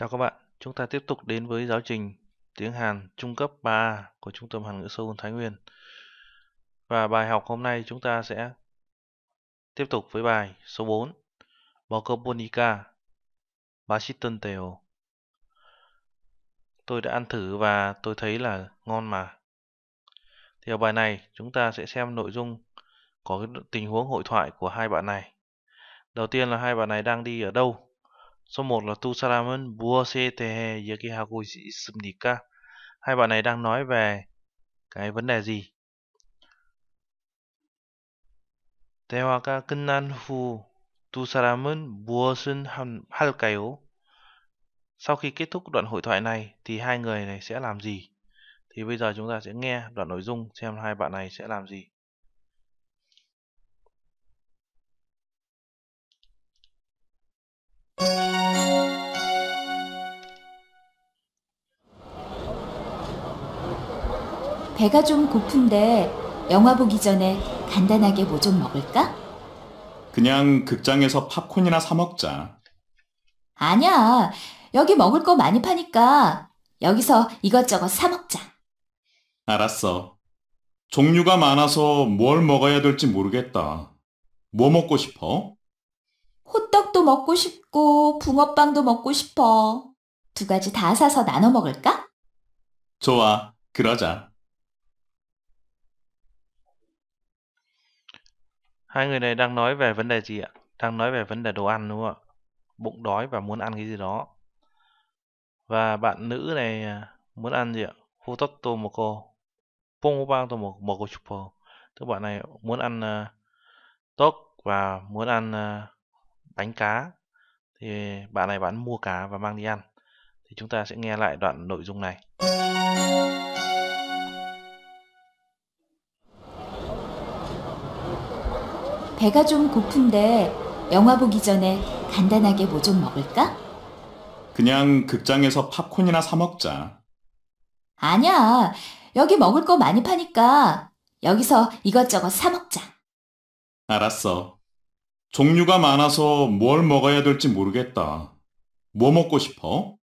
Chào các bạn, chúng ta tiếp tục đến với giáo trình tiếng Hàn trung cấp 3 của Trung tâm Hàn ngữ Seoul Thái Nguyên. Và bài học hôm nay chúng ta sẽ tiếp tục với bài số 4 먹어보니까 맛있던데요. Tôi đã ăn thử và tôi thấy là ngon mà. Thì ở bài này chúng ta sẽ xem nội dung có cái tình huống hội thoại của hai bạn này. Đầu tiên là hai bạn này đang đi ở đâu Số 1 là Tu Bua Salamun Buosetehe Yakihaku Sumnika. Hai bạn này đang nói về cái vấn đề gì? 대화가 끝난 후두 사람은 hal 할까요? Sau khi kết thúc đoạn hội thoại này thì hai người này sẽ làm gì? Thì bây giờ chúng ta sẽ nghe đoạn nội dung xem hai bạn này sẽ làm gì. Thank you. 배가 좀 고픈데 영화 보기 전에 간단하게 뭐 좀 먹을까? 그냥 극장에서 팝콘이나 사 먹자. 아니야. 여기 먹을 거 많이 파니까 여기서 이것저것 사 먹자. 알았어. 종류가 많아서 뭘 먹어야 될지 모르겠다. 뭐 먹고 싶어? 호떡도 먹고 싶고 붕어빵도 먹고 싶어. 두 가지 다 사서 나눠 먹을까? 좋아. 그러자. Hai người này đang nói về vấn đề gì ạ? Đang nói về vấn đề đồ ăn đúng không ạ? Bụng đói và muốn ăn cái gì đó. Và bạn nữ này à, muốn ăn gì ạ? Futotto moko. Pongobang to moko chupo. Tức bạn này muốn ăn uh, và muốn ăn à, bánh cá. Thì bạn này bạn mua cá và mang đi ăn. Thì chúng ta sẽ nghe lại đoạn nội dung này. 배가 좀 고픈데 영화 보기 전에 간단하게 뭐 좀 먹을까? 그냥 극장에서 팝콘이나 사 먹자. 아니야. 여기 먹을 거 많이 파니까 여기서 이것저것 사 먹자. 알았어. 종류가 많아서 뭘 먹어야 될지 모르겠다. 뭐 먹고 싶어?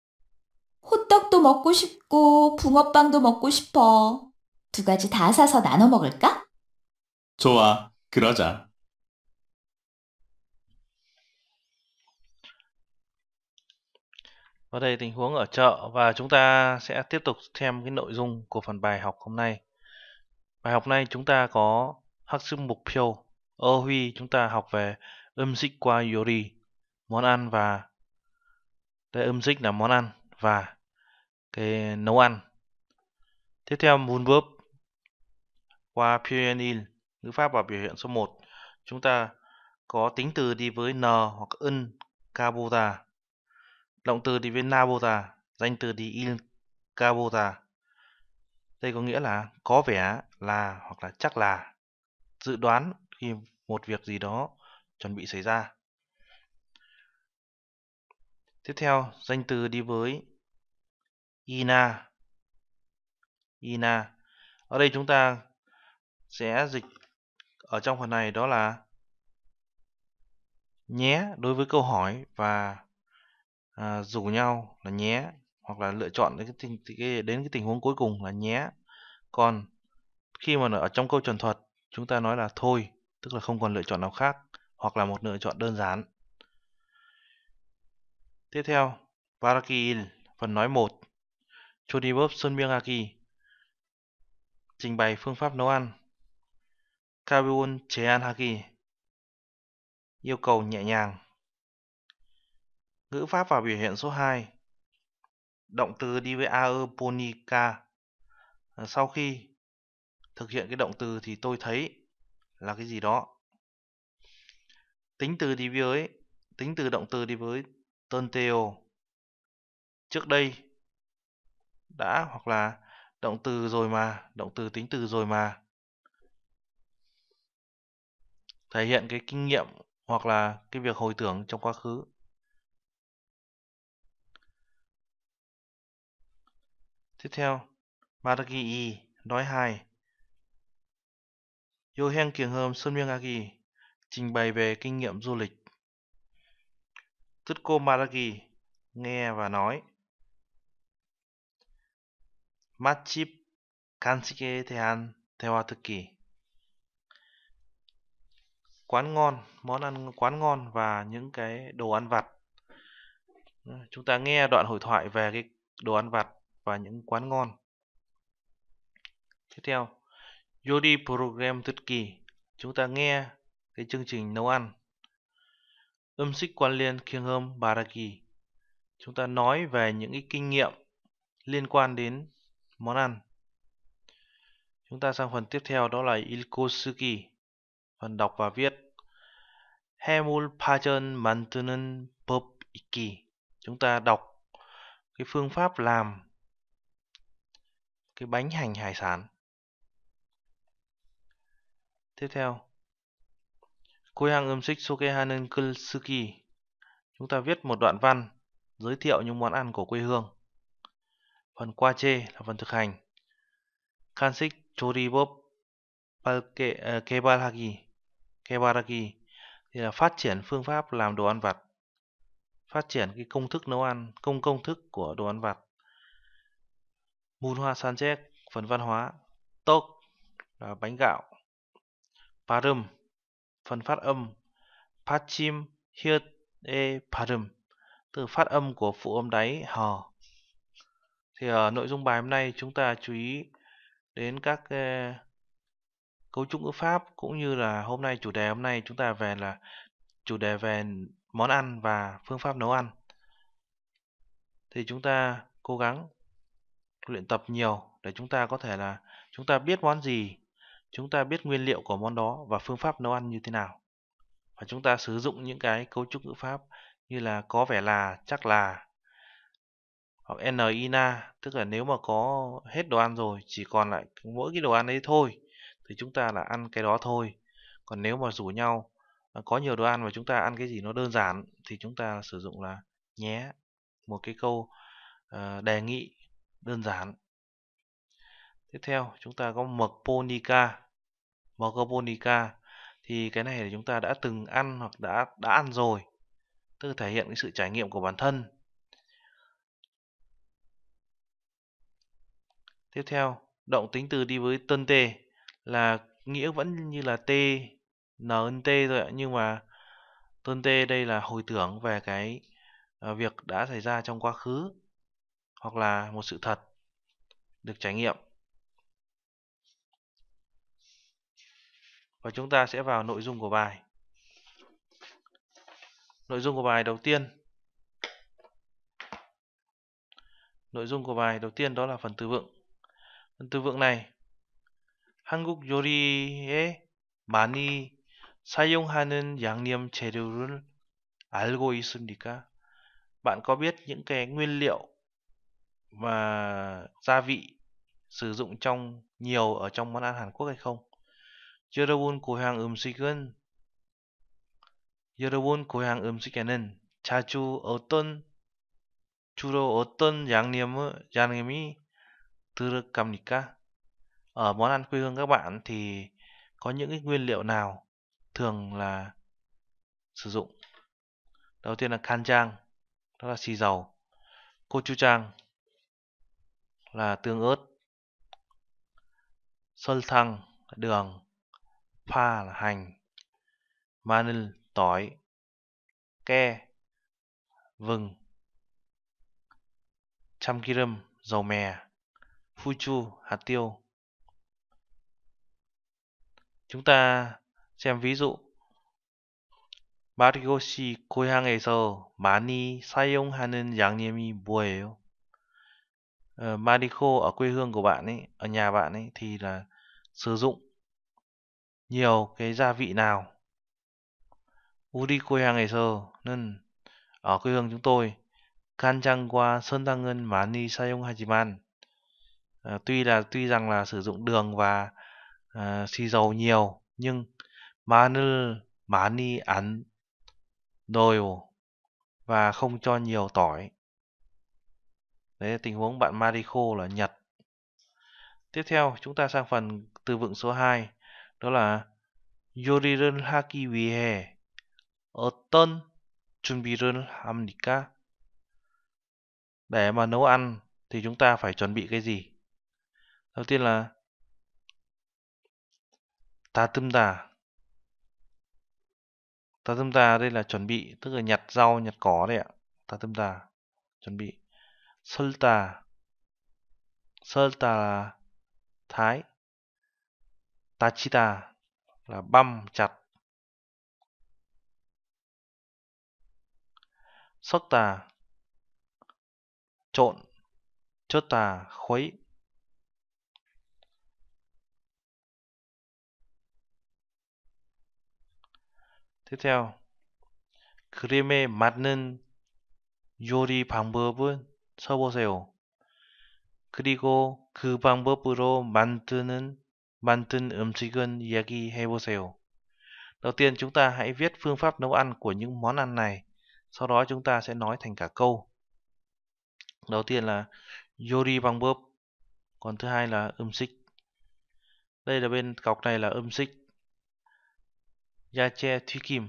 호떡도 먹고 싶고 붕어빵도 먹고 싶어. 두 가지 다 사서 나눠 먹을까? 좋아. 그러자. Có đây tình huống ở chợ và chúng ta sẽ tiếp tục xem cái nội dung của phần bài học hôm nay. Bài học này chúng ta có học sư mục tiêu. ở huy chúng ta học về âm dịch qua yori, món ăn và đây âm dịch là món ăn và cái nấu ăn. Tiếp theo vun verb qua PNL, ngữ pháp và biểu hiện số 1. Chúng ta có tính từ đi với n hoặc ân, kabuta Động từ thì với Nabota, danh từ đi Il Cabota. Đây có nghĩa là có vẻ là hoặc là chắc là dự đoán khi một việc gì đó chuẩn bị xảy ra. Tiếp theo, danh từ đi với Ina. Ina. Ở đây chúng ta sẽ dịch ở trong phần này đó là nhé đối với câu hỏi và à, rủ nhau là nhé hoặc là lựa chọn đến cái, tình, cái, đến cái tình huống cuối cùng là nhé còn khi mà ở trong câu chuẩn thuật chúng ta nói là thôi tức là không còn lựa chọn nào khác hoặc là một lựa chọn đơn giản tiếp theo Barakil phần nói một 1 Chodibov Sunmiaki trình bày phương pháp nấu ăn Kabun ăn Haki yêu cầu nhẹ nhàng Ngữ pháp và biểu hiện số 2. Động từ đi với aeroponica. À, sau khi thực hiện cái động từ thì tôi thấy là cái gì đó. Tính từ đi với tính từ động từ đi với tonteo. Trước đây đã hoặc là động từ rồi mà, động từ tính từ rồi mà. Thể hiện cái kinh nghiệm hoặc là cái việc hồi tưởng trong quá khứ. Tiếp theo, Madagi Y nói 2. Yohen Kiềng Hơm Sơn Miêng Agi trình bày về kinh nghiệm du lịch. cô Madagi nghe và nói. 맛집 간식에 대한 thực kỷ, quán ngon, món ăn quán ngon và những cái đồ ăn vặt. Chúng ta nghe đoạn hội thoại về cái đồ ăn vặt và những quán ngon. Tiếp theo, Yodi Program Thực Kỳ, chúng ta nghe cái chương trình nấu ăn. Âm xích quan liên khiêng hơm Baraki, chúng ta nói về những cái kinh nghiệm liên quan đến món ăn. Chúng ta sang phần tiếp theo đó là Ilkosuki, phần đọc và viết. Hemul Pajan Mantunen Pop Iki. Chúng ta đọc cái phương pháp làm cái bánh hành hải sản. Tiếp theo, Koyang Umsik Sokehanen Kulsuki. Chúng ta viết một đoạn văn giới thiệu những món ăn của quê hương. Phần qua chê là phần thực hành. Kansik Choribop ờ, Kebaragi. Kebaragi thì là phát triển phương pháp làm đồ ăn vặt. Phát triển cái công thức nấu ăn, công công thức của đồ ăn vặt. Bun hoa Sanchez, phần văn hóa, Tok là bánh gạo, Parum, phần phát âm, Pachim Hirt E Parum, từ phát âm của phụ âm đáy hò. Thì ở à, nội dung bài hôm nay chúng ta chú ý đến các uh, cấu trúc ngữ pháp cũng như là hôm nay chủ đề hôm nay chúng ta về là chủ đề về món ăn và phương pháp nấu ăn. Thì chúng ta cố gắng luyện tập nhiều để chúng ta có thể là chúng ta biết món gì, chúng ta biết nguyên liệu của món đó và phương pháp nấu ăn như thế nào. Và chúng ta sử dụng những cái cấu trúc ngữ pháp như là có vẻ là, chắc là hoặc nina tức là nếu mà có hết đồ ăn rồi chỉ còn lại mỗi cái đồ ăn ấy thôi thì chúng ta là ăn cái đó thôi. Còn nếu mà rủ nhau à, có nhiều đồ ăn và chúng ta ăn cái gì nó đơn giản thì chúng ta sử dụng là nhé một cái câu à, đề nghị đơn giản tiếp theo chúng ta có mực ponica mực ponica thì cái này là chúng ta đã từng ăn hoặc đã đã ăn rồi tức thể hiện cái sự trải nghiệm của bản thân tiếp theo động tính từ đi với tân tê là nghĩa vẫn như là t n t rồi ạ nhưng mà tân tê đây là hồi tưởng về cái à, việc đã xảy ra trong quá khứ hoặc là một sự thật được trải nghiệm. Và chúng ta sẽ vào nội dung của bài. Nội dung của bài đầu tiên Nội dung của bài đầu tiên đó là phần từ vựng. Phần từ vựng này 한국 요리에 많이 사용하는 양념 재료를 알고 있습니까? Bạn có biết những cái nguyên liệu và gia vị sử dụng trong nhiều ở trong món ăn Hàn Quốc hay không? 여러분 고향 음식은 여러분 고향 음식에는 자주 어떤 주로 어떤 양념의 양념이 들어갑니까? Ở món ăn quê hương các bạn thì có những cái nguyên liệu nào thường là sử dụng? Đầu tiên là kanjang, đó là xì dầu, gochujang, là tương ớt Xôi thăng đường Pha là hành Manil tỏi Ke Vừng Trăm kirim dầu mè phu chu, hạt tiêu Chúng ta xem ví dụ 마리고 씨 고향에서 많이 사용하는 양념이 뭐예요? uh, Manico ở quê hương của bạn ấy, ở nhà bạn ấy thì là sử dụng nhiều cái gia vị nào. Uri quê hàng ngày sơ nên ở quê hương chúng tôi Sơn Kanjangwa Sontangen Mani Sayong Hajiman. Uh, ờ, tuy là tuy rằng là sử dụng đường và uh, xì dầu nhiều nhưng Manil Mani ăn đồi và không cho nhiều tỏi Đấy là tình huống bạn Mariko là Nhật. Tiếp theo chúng ta sang phần từ vựng số 2 đó là 요리를 하기 위해 어떤 준비를 합니까? Để mà nấu ăn thì chúng ta phải chuẩn bị cái gì? Đầu tiên là ta ta 다듬다. 다듬다 đây là chuẩn bị, tức là nhặt rau, nhặt cỏ đấy ạ. ta 다듬다, chuẩn bị. Sơ tà là thái Tà là băm chặt Sốc tà Trộn Chốt tà khuấy Tiếp theo 그림에 맞는 요리 방법은 써보세요. 그리고 그 방법으로 만드는 만든 음식은 이야기해보세요. Đầu tiên chúng ta hãy viết phương pháp nấu ăn của những món ăn này. Sau đó chúng ta sẽ nói thành cả câu. Đầu tiên là yori 방법, còn thứ hai là 음식. Đây là bên cọc này là che thuy kim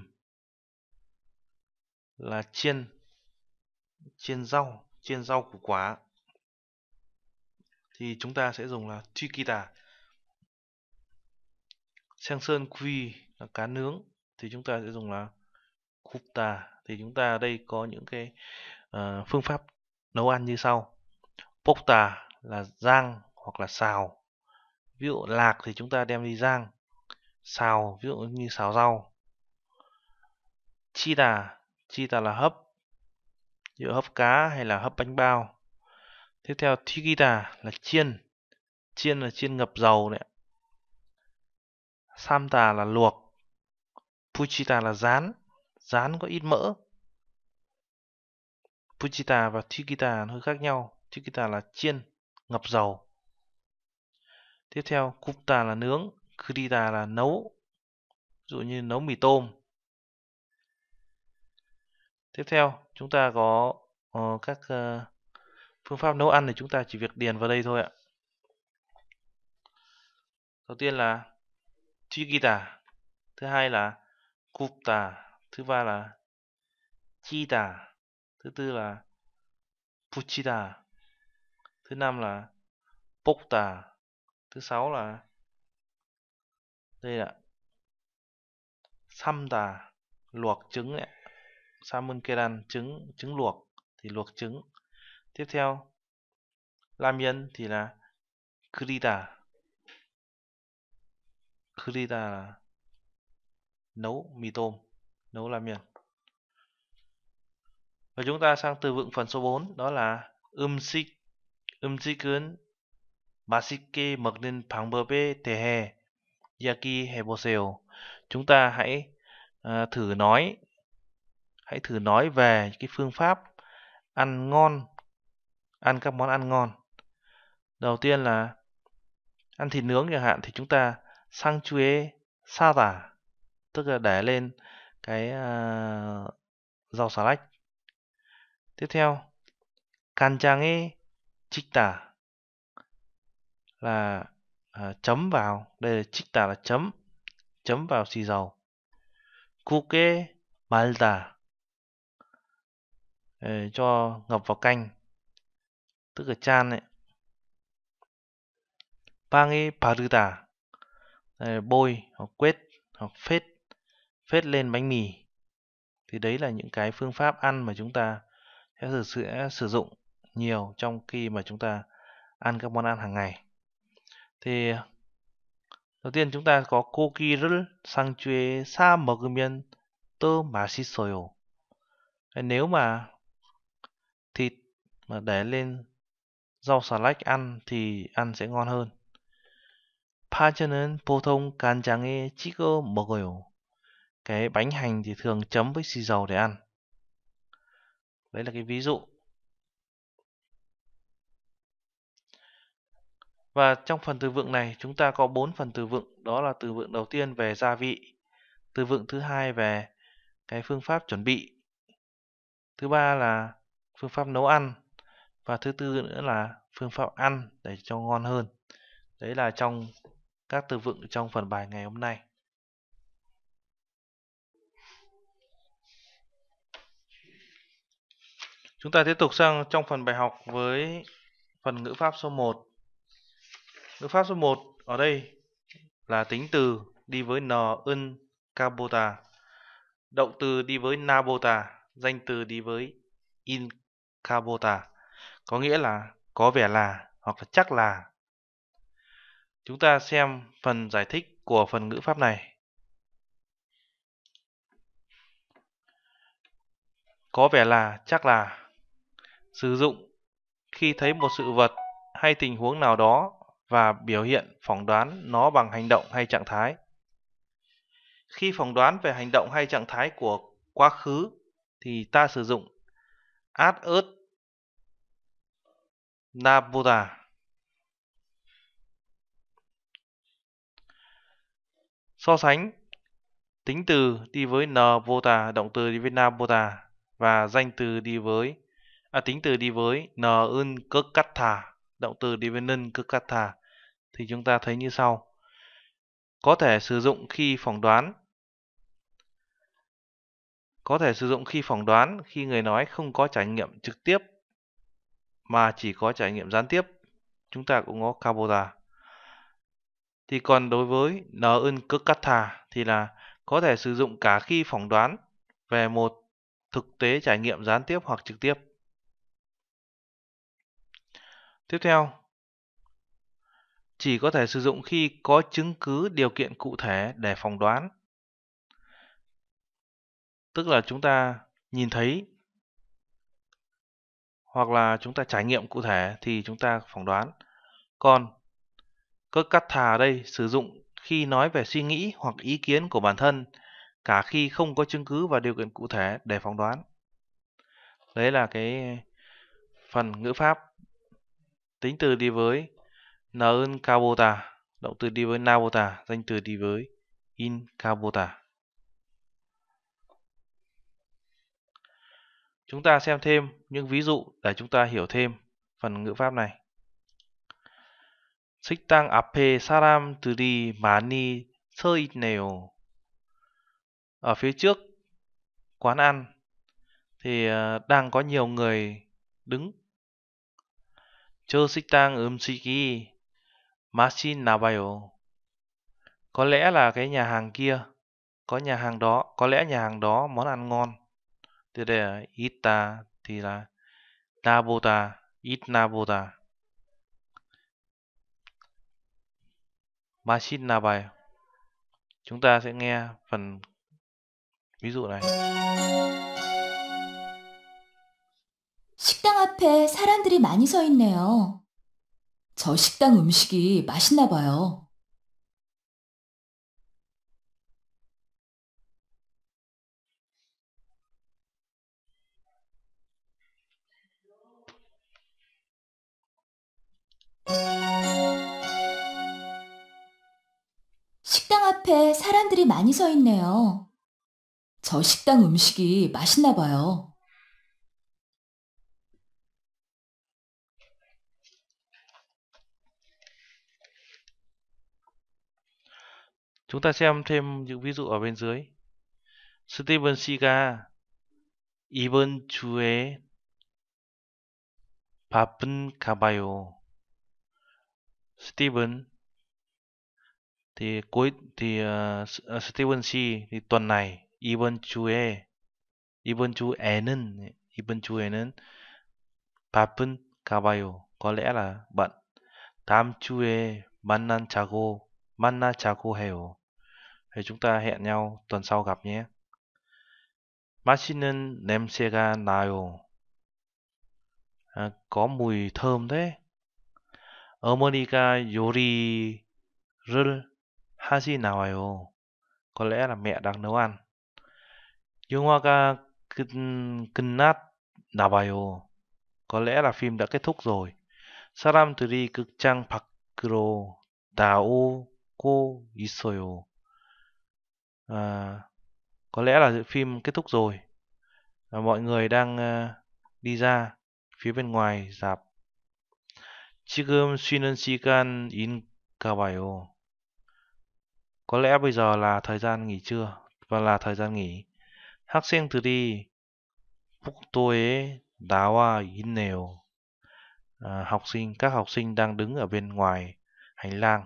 là chiên chiên rau trên rau củ quả thì chúng ta sẽ dùng là chiquita sang sơn quy là cá nướng thì chúng ta sẽ dùng là cupta thì chúng ta đây có những cái uh, phương pháp nấu ăn như sau pokta là rang hoặc là xào ví dụ lạc thì chúng ta đem đi rang xào ví dụ như xào rau chita chita là hấp giữa hấp cá hay là hấp bánh bao tiếp theo tigita là chiên chiên là chiên ngập dầu đấy samta là luộc puchita là rán rán có ít mỡ puchita và tigita hơi khác nhau tigita là chiên ngập dầu tiếp theo kupta là nướng krita là nấu ví dụ như nấu mì tôm tiếp theo chúng ta có uh, các uh, phương pháp nấu ăn thì chúng ta chỉ việc điền vào đây thôi ạ đầu tiên là chigita thứ hai là kupta thứ ba là chita thứ tư là puchita thứ năm là pokta thứ sáu là đây là samta luộc trứng ạ salmon keran trứng trứng luộc thì luộc trứng tiếp theo ramyeon thì là kurita kurita là nấu mì tôm nấu ramyeon và chúng ta sang từ vựng phần số 4 đó là mực 음식 음식은 맛있게 먹는 방법에 대해 이야기해 보세요. Chúng ta hãy uh, thử nói hãy thử nói về cái phương pháp ăn ngon, ăn các món ăn ngon. Đầu tiên là ăn thịt nướng chẳng hạn thì chúng ta sang chuế sa tả tức là để lên cái uh, rau xà lách. Tiếp theo can kanchange chích tả là uh, chấm vào, đây là chích tả là chấm, chấm vào xì dầu. Kuke malda Ờ, cho ngập vào canh tức là chan ấy pang에 바르다 ờ, bôi hoặc quết hoặc phết phết lên bánh mì thì đấy là những cái phương pháp ăn mà chúng ta sẽ, sẽ sử dụng nhiều trong khi mà chúng ta ăn các món ăn hàng ngày thì đầu tiên chúng ta có sang 고기를 상추에 사 먹으면 또 맛있어요 nếu mà thịt mà để lên rau xà lách ăn thì ăn sẽ ngon hơn. 파전은 보통 간장에 찍어 먹어요. Cái bánh hành thì thường chấm với xì dầu để ăn. Đấy là cái ví dụ. Và trong phần từ vựng này chúng ta có 4 phần từ vựng. Đó là từ vựng đầu tiên về gia vị. Từ vựng thứ hai về cái phương pháp chuẩn bị. Thứ ba là phương pháp nấu ăn và thứ tư nữa là phương pháp ăn để cho ngon hơn đấy là trong các từ vựng trong phần bài ngày hôm nay chúng ta tiếp tục sang trong phần bài học với phần ngữ pháp số 1 ngữ pháp số 1 ở đây là tính từ đi với n ân cabota động từ đi với nabota danh từ đi với in Kabota, có nghĩa là có vẻ là hoặc là chắc là. Chúng ta xem phần giải thích của phần ngữ pháp này. Có vẻ là chắc là sử dụng khi thấy một sự vật hay tình huống nào đó và biểu hiện phỏng đoán nó bằng hành động hay trạng thái. Khi phỏng đoán về hành động hay trạng thái của quá khứ thì ta sử dụng ad ớt Naboda So sánh tính từ đi với n vota, động từ đi với nam vota và danh từ đi với à, tính từ đi với n ưn cơ cắt thả, động từ đi với nân cơ cắt thả thì chúng ta thấy như sau. Có thể sử dụng khi phỏng đoán. Có thể sử dụng khi phỏng đoán khi người nói không có trải nghiệm trực tiếp mà chỉ có trải nghiệm gián tiếp chúng ta cũng có kabota. Thì còn đối với Nơn Kukatha thì là có thể sử dụng cả khi phỏng đoán về một thực tế trải nghiệm gián tiếp hoặc trực tiếp. Tiếp theo, chỉ có thể sử dụng khi có chứng cứ điều kiện cụ thể để phỏng đoán. Tức là chúng ta nhìn thấy hoặc là chúng ta trải nghiệm cụ thể thì chúng ta phỏng đoán. Còn Kakatha ở đây sử dụng khi nói về suy nghĩ hoặc ý kiến của bản thân cả khi không có chứng cứ và điều kiện cụ thể để phỏng đoán. Đấy là cái phần ngữ pháp tính từ đi với Naun Kabota, động từ đi với Nabota, danh từ đi với In Kabota. Chúng ta xem thêm những ví dụ để chúng ta hiểu thêm phần ngữ pháp này. 식당 앞에 사람들이 많이 서 있네요. Ở phía trước quán ăn thì ờ, đang có nhiều người đứng. 저 식당 음식이 맛있나 봐요. Có lẽ là cái nhà hàng kia, có nhà hàng đó, có lẽ nhà hàng đó món ăn ngon. 들에 있다 디라 나보다 있나보다 맛있나 봐요. Chúng ta sẽ nghe phần ví dụ này. 식당 앞에 사람들이 많이 서 있네요. 저 식당 음식이 맛있나 봐요. 식당 앞에 사람들이 많이 서 있네요. 저 식당 음식이 맛있나 봐요. Chúng ta xem thêm những ví dụ ở bên dưới. Steven Sea가 이번 주에 바쁜 가봐요. Steven thì cuối thì uh, Steven C thì tuần này Ivan Chue Ivan Chue는 Ivan Chue는 바쁜 가봐요. có lẽ là bận. 다음 주에 만난 자고 만나 자고 해요. Thì chúng ta hẹn nhau tuần sau gặp nhé. 맛있는 냄새가 나요. có mùi thơm thế. 어머니가 요리를 하시 나와요. Có lẽ là mẹ đang nấu ăn. 영화가 끝, 끝났 나봐요. Có lẽ là phim đã kết thúc rồi. 사람들이 극장 밖으로 나오고 있어요. À, có lẽ là phim kết thúc rồi. À, mọi người đang uh, đi ra phía bên ngoài dạp 지금 쉬는 시간인가 봐요. Có lẽ bây giờ là thời gian nghỉ trưa và là thời gian nghỉ. 학생들이 복도에 나와 있네요. À, học sinh các học sinh đang đứng ở bên ngoài hành lang.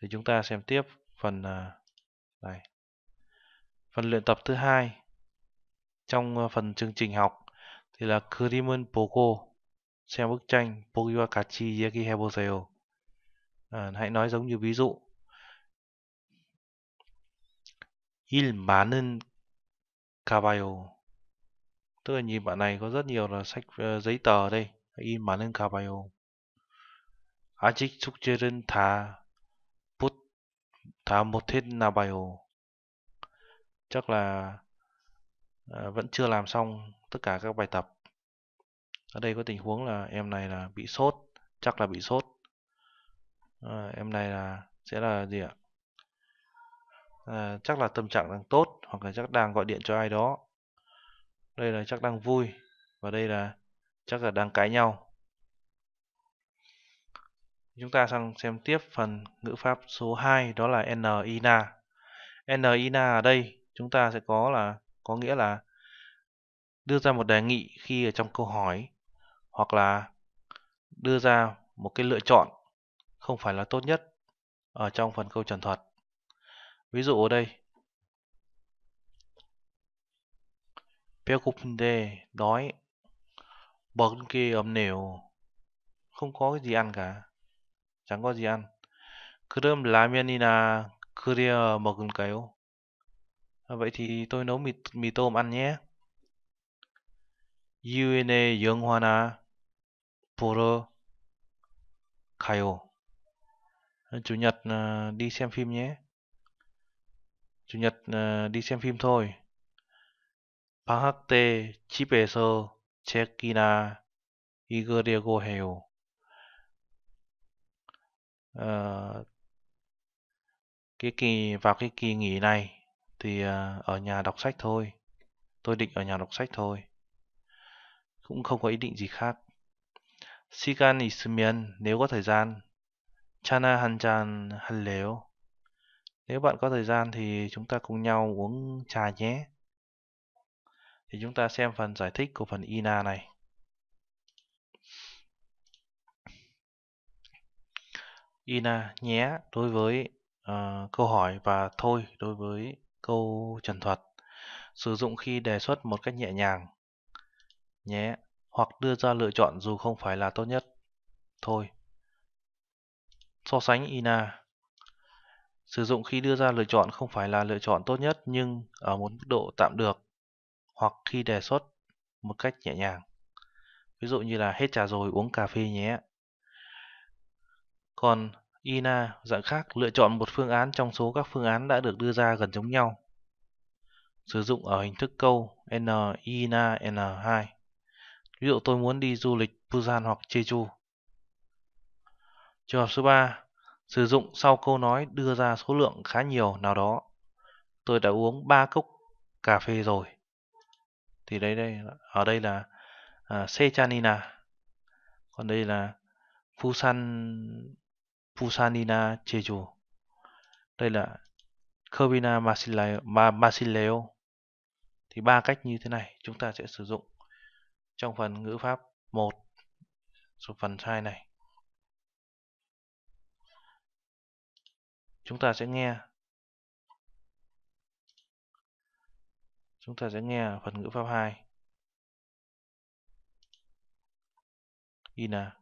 Thì chúng ta xem tiếp phần à, này. Phần luyện tập thứ hai trong à, phần chương trình học thì là 그림은 보고 xem bức tranh 보기와 같이 이야기해 보세요. À, hãy nói giống như ví dụ. 일 많은 가봐요. Tức là nhìn bạn này có rất nhiều là sách uh, giấy tờ đây. 일 많은 가봐요. 아직 숙제는 다 못, 다 못했나 봐요. Chắc là Ờ, vẫn chưa làm xong tất cả các bài tập ở đây có tình huống là em này là bị sốt chắc là bị sốt à, em này là sẽ là gì ạ à, chắc là tâm trạng đang tốt hoặc là chắc đang gọi điện cho ai đó đây là chắc đang vui và đây là chắc là đang cãi nhau chúng ta sang xem tiếp phần ngữ pháp số 2 đó là n ina n ina ở đây chúng ta sẽ có là có nghĩa là đưa ra một đề nghị khi ở trong câu hỏi hoặc là đưa ra một cái lựa chọn không phải là tốt nhất ở trong phần câu trần thuật. Ví dụ ở đây đề đói bận 먹은 게 없네요. Không có cái gì ăn cả. Chẳng có gì ăn. 그럼 라면이나 그래야 먹을까요? À, vậy thì tôi nấu mì, mì tôm ăn nhé. 유엔의 영화나 보러 가요. Chủ nhật à, đi xem phim nhé. Chủ nhật à, đi xem phim thôi. 방학 때 집에서 책이나 읽으려고 해요. À, cái kỳ vào cái kỳ nghỉ này thì à, ở nhà đọc sách thôi. Tôi định ở nhà đọc sách thôi. Cũng không có ý định gì khác. 시간 있으면 nếu có thời gian 차나 한잔 할래요? Nếu bạn có thời gian thì chúng ta cùng nhau uống trà nhé. Thì chúng ta xem phần giải thích của phần INA này. INA nhé đối với uh, câu hỏi và thôi đối với câu trần thuật, sử dụng khi đề xuất một cách nhẹ nhàng. Nhé, hoặc đưa ra lựa chọn dù không phải là tốt nhất. Thôi. So sánh Ina Sử dụng khi đưa ra lựa chọn không phải là lựa chọn tốt nhất nhưng ở một mức độ tạm được hoặc khi đề xuất một cách nhẹ nhàng. Ví dụ như là hết trà rồi uống cà phê nhé. Còn Ina dạng khác lựa chọn một phương án trong số các phương án đã được đưa ra gần giống nhau. Sử dụng ở hình thức câu N Ina N2. Ví dụ tôi muốn đi du lịch Busan hoặc Jeju. Trường hợp số 3, sử dụng sau câu nói đưa ra số lượng khá nhiều nào đó. Tôi đã uống 3 cốc cà phê rồi. Thì đây đây ở đây là à, Sechanina. Còn đây là Busan. Busanina Jeju. Đây là Kerbina Basileo, Thì ba cách như thế này chúng ta sẽ sử dụng trong phần ngữ pháp 1 số phần 2 này. Chúng ta sẽ nghe Chúng ta sẽ nghe phần ngữ pháp 2. Ina.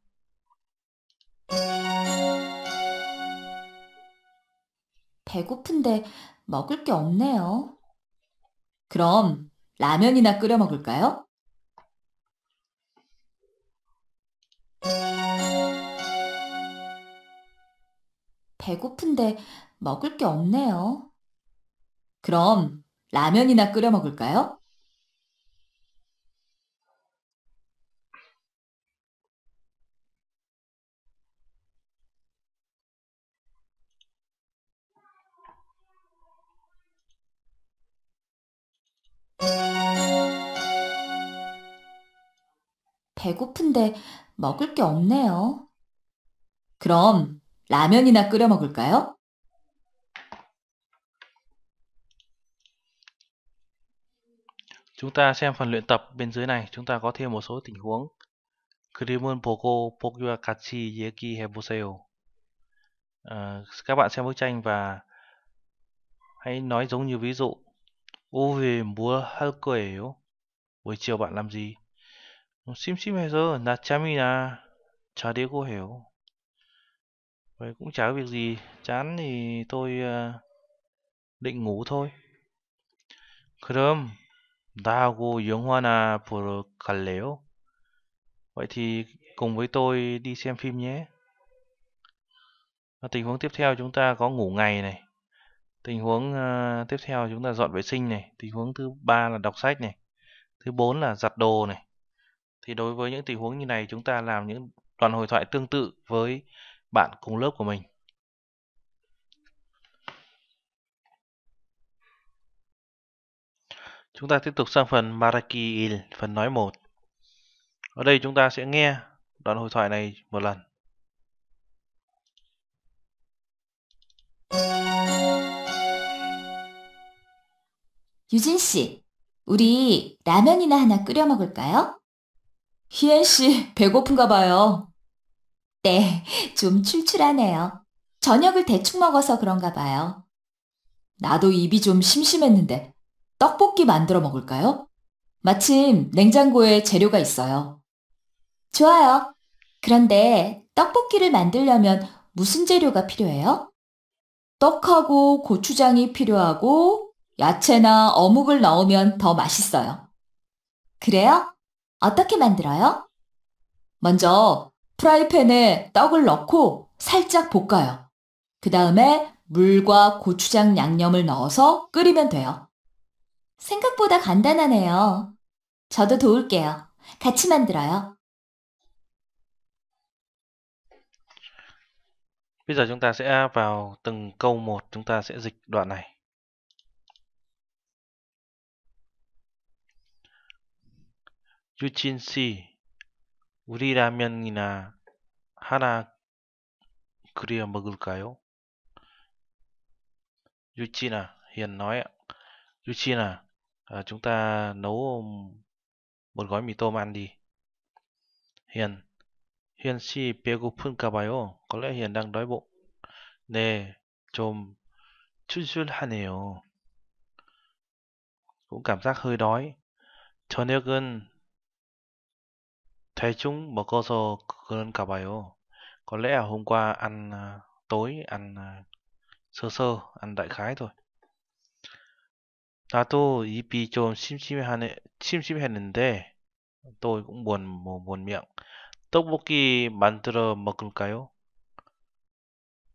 배고픈데 먹을 게 없네요. 그럼 라면이나 끓여 먹을까요? 배고픈데 먹을 게 없네요. 그럼 라면이나 끓여 먹을까요? 배고픈데 먹을 게 없네요. 그럼 라면이나 끓여 먹을까요? Chúng ta xem phần luyện tập bên dưới này, chúng ta có thêm một số tình huống. 그림은 보고 보기와 같이 이야기해 보세요. các bạn xem bức tranh và hãy nói giống như ví dụ. 오후에 뭘 거예요? buổi chiều bạn làm gì? 심심해서 낮잠이나 자려고 해요. Vậy cũng chả việc gì, chán thì tôi định ngủ thôi. 그럼 나하고 영화나 보러 갈래요? Vậy thì cùng với tôi đi xem phim nhé. Ờ, tình huống tiếp theo chúng ta có ngủ ngày này. Tình huống uh, tiếp theo chúng ta dọn vệ sinh này. Tình huống thứ ba là đọc sách này. Thứ bốn là giặt đồ này thì đối với những tình huống như này chúng ta làm những đoạn hội thoại tương tự với bạn cùng lớp của mình. Chúng ta tiếp tục sang phần Maraki Il, phần nói 1. Ở đây chúng ta sẽ nghe đoạn hội thoại này một lần. 유진 씨, 우리 라면이나 하나 끓여 먹을까요? 희엔 씨, 배고픈가 봐요. 네, 좀 출출하네요. 저녁을 대충 먹어서 그런가 봐요. 나도 입이 좀 심심했는데 떡볶이 만들어 먹을까요? 마침 냉장고에 재료가 있어요. 좋아요. 그런데 떡볶이를 만들려면 무슨 재료가 필요해요? 떡하고 고추장이 필요하고 야채나 어묵을 넣으면 더 맛있어요. 그래요? 어떻게 만들어요? 먼저 프라이팬에 떡을 넣고 살짝 볶아요. 그 다음에 물과 고추장 양념을 넣어서 끓이면 돼요. 생각보다 간단하네요. 저도 도울게요. 같이 만들어요. b â chúng ta sẽ vào từng câu một chúng ta sẽ dịch đoạn này. 유진 씨, 우리 라면이나 하나 그려 먹을까요? Yuchina Hiền nói Yuchina à, chúng ta nấu một gói mì tôm ăn đi Hiền Hiền si 배고픈가 봐요 Có lẽ Hiền đang đói bụng Nè chồm 출출하네요 Cũng cảm giác hơi đói 저녁은 Thấy chúng cơ 먹어서 그런가 봐요. Có lẽ là hôm qua ăn à, tối ăn à, sơ sơ, ăn đại khái thôi. ta bị 나도 입이 좀 심심하네, 심심했는데 tôi cũng buồn buồn miệng. 떡볶이 만들어 먹을까요?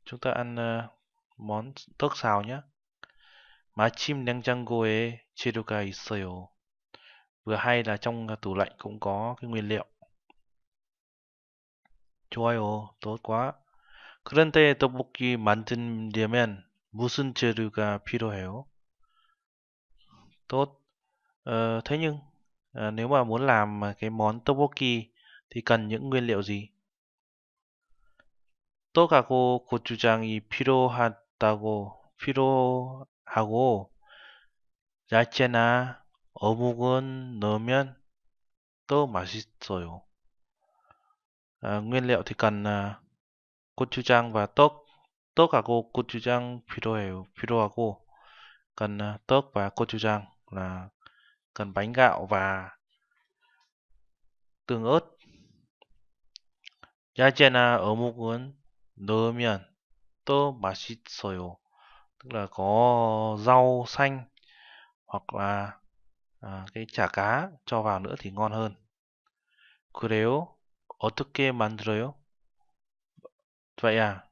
Chúng ta ăn à, món tước xào nhé. 마침 냉장고에 재료가 있어요. Vừa hay là trong tủ lạnh cũng có cái nguyên liệu. 좋아요. 떡과 그런데 떡볶이 만들려면 무슨 재료가 필요해요? Tốt. Ờ, thế nhưng à, nếu mà muốn làm cái món tteokbokki thì cần những nguyên liệu gì? 떡하고 고추장이 필요하다고 필요하고 야채나 어묵은 넣으면 더 맛있어요. Ờ, nguyên liệu thì cần 어, ờ, 고추장 và 떡 떡하고 고추장 필요해요. 필요하고 cần 어, ờ, 떡 và 고추장 là cần bánh gạo và tương ớt. 야채나 어묵은 넣으면 또 맛있어요. Tức là có rau xanh hoặc là à, cái chả cá cho vào nữa thì ngon hơn. 그래요? 어떻게 만들어요? Vậy à?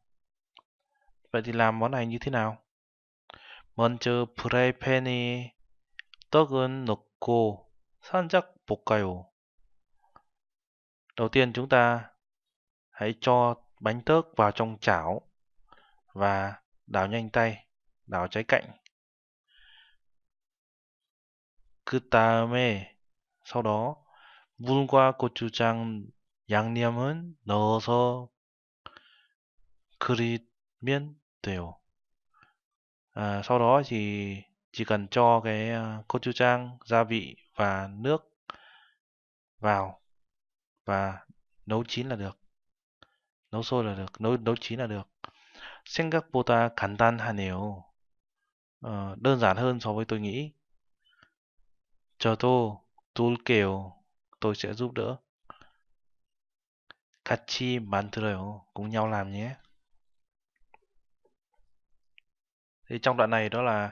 Vậy thì làm món này như thế nào? 먼저 프라이팬에 떡은 넣고 살짝 볶아요. Đầu tiên chúng ta hãy cho bánh tớt vào trong chảo và đảo nhanh tay, đảo trái cạnh. 그다음에 sau đó 물과 고추장 양념은 넣어서 끓이면 돼요. À, sau đó thì chỉ cần cho cái gochujang gia vị và nước vào và nấu chín là được. Nấu sôi là được, nấu nấu chín là được. 생각보다 간단하네요. 어, đơn giản hơn so với tôi nghĩ. 저도 도울게요. Tôi sẽ giúp đỡ. 같이 만들어요. Cùng nhau làm nhé. Thì trong đoạn này đó là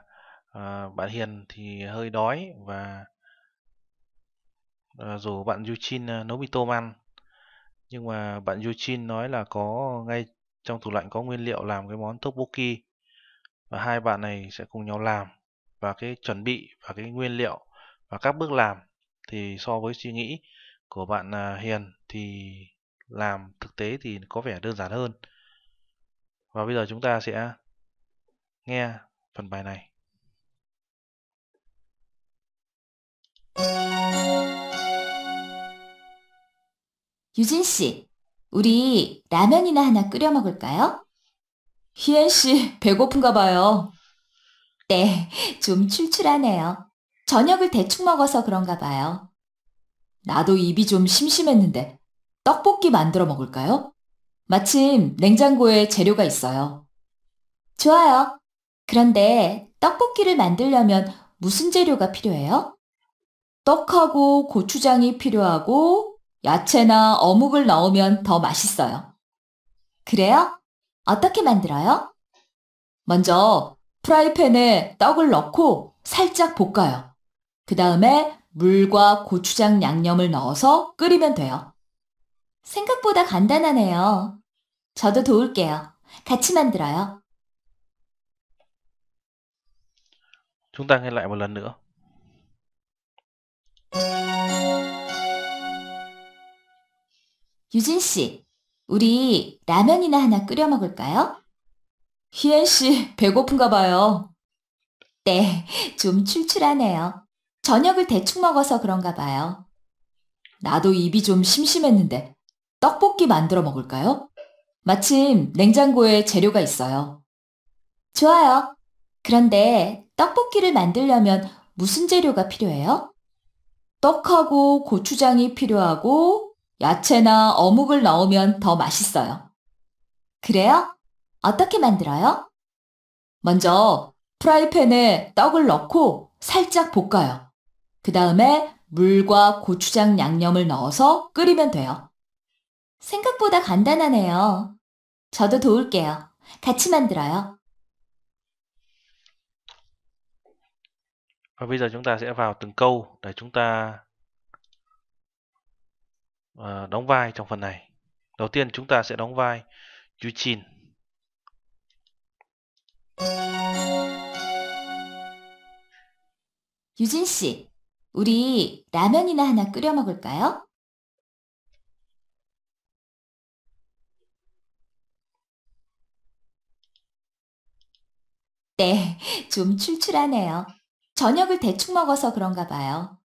à, bạn Hiền thì hơi đói và à, bạn Yuchin à, nấu mì tôm ăn. Nhưng mà bạn Yuchin nói là có ngay trong tủ lạnh có nguyên liệu làm cái món tteokbokki và hai bạn này sẽ cùng nhau làm và cái chuẩn bị và cái nguyên liệu và các bước làm thì so với suy nghĩ của bạn à, Hiền thì làm thực tế thì có vẻ đơn giản hơn. Và bây giờ chúng ta sẽ nghe phần bài này. 유진 씨, 우리 라면이나 하나 끓여 먹을까요? 희연 씨, 배고픈가 봐요. 네, 좀 출출하네요. 저녁을 대충 먹어서 그런가 봐요. 나도 입이 좀 심심했는데 떡볶이 만들어 먹을까요? 마침 냉장고에 재료가 있어요. 좋아요. 그런데 떡볶이를 만들려면 무슨 재료가 필요해요? 떡하고 고추장이 필요하고 야채나 어묵을 넣으면 더 맛있어요. 그래요? 어떻게 만들어요? 먼저 프라이팬에 떡을 넣고 살짝 볶아요. 그 다음에 물과 고추장 양념을 넣어서 끓이면 돼요. 생각보다 간단하네요. 저도 도울게요. 같이 만들어요. 중단해 n g ta n lại một lần nữa. 유진 씨, 우리 라면이나 하나 끓여 먹을까요? 희연 씨, 배고픈가 봐요. 네, 좀 출출하네요. 저녁을 대충 먹어서 그런가 봐요. 나도 입이 좀 심심했는데 떡볶이 만들어 먹을까요? 마침 냉장고에 재료가 있어요. 좋아요. 그런데 떡볶이를 만들려면 무슨 재료가 필요해요? 떡하고 고추장이 필요하고 야채나 어묵을 넣으면 더 맛있어요. 그래요? 어떻게 만들어요? 먼저 프라이팬에 떡을 넣고 살짝 볶아요. 그 다음에 물과 고추장 양념을 넣어서 끓이면 돼요. 생각보다 간단하네요. 저도 도울게요. 같이 만들어요. Và bây giờ chúng ta sẽ vào từng câu để chúng ta uh, đóng vai trong phần này. Đầu tiên chúng ta sẽ đóng vai chú Chin. 유진 씨, 우리 라면이나 하나 끓여 먹을까요? 네, 좀 출출하네요. 저녁을 대충 먹어서 그런가 봐요.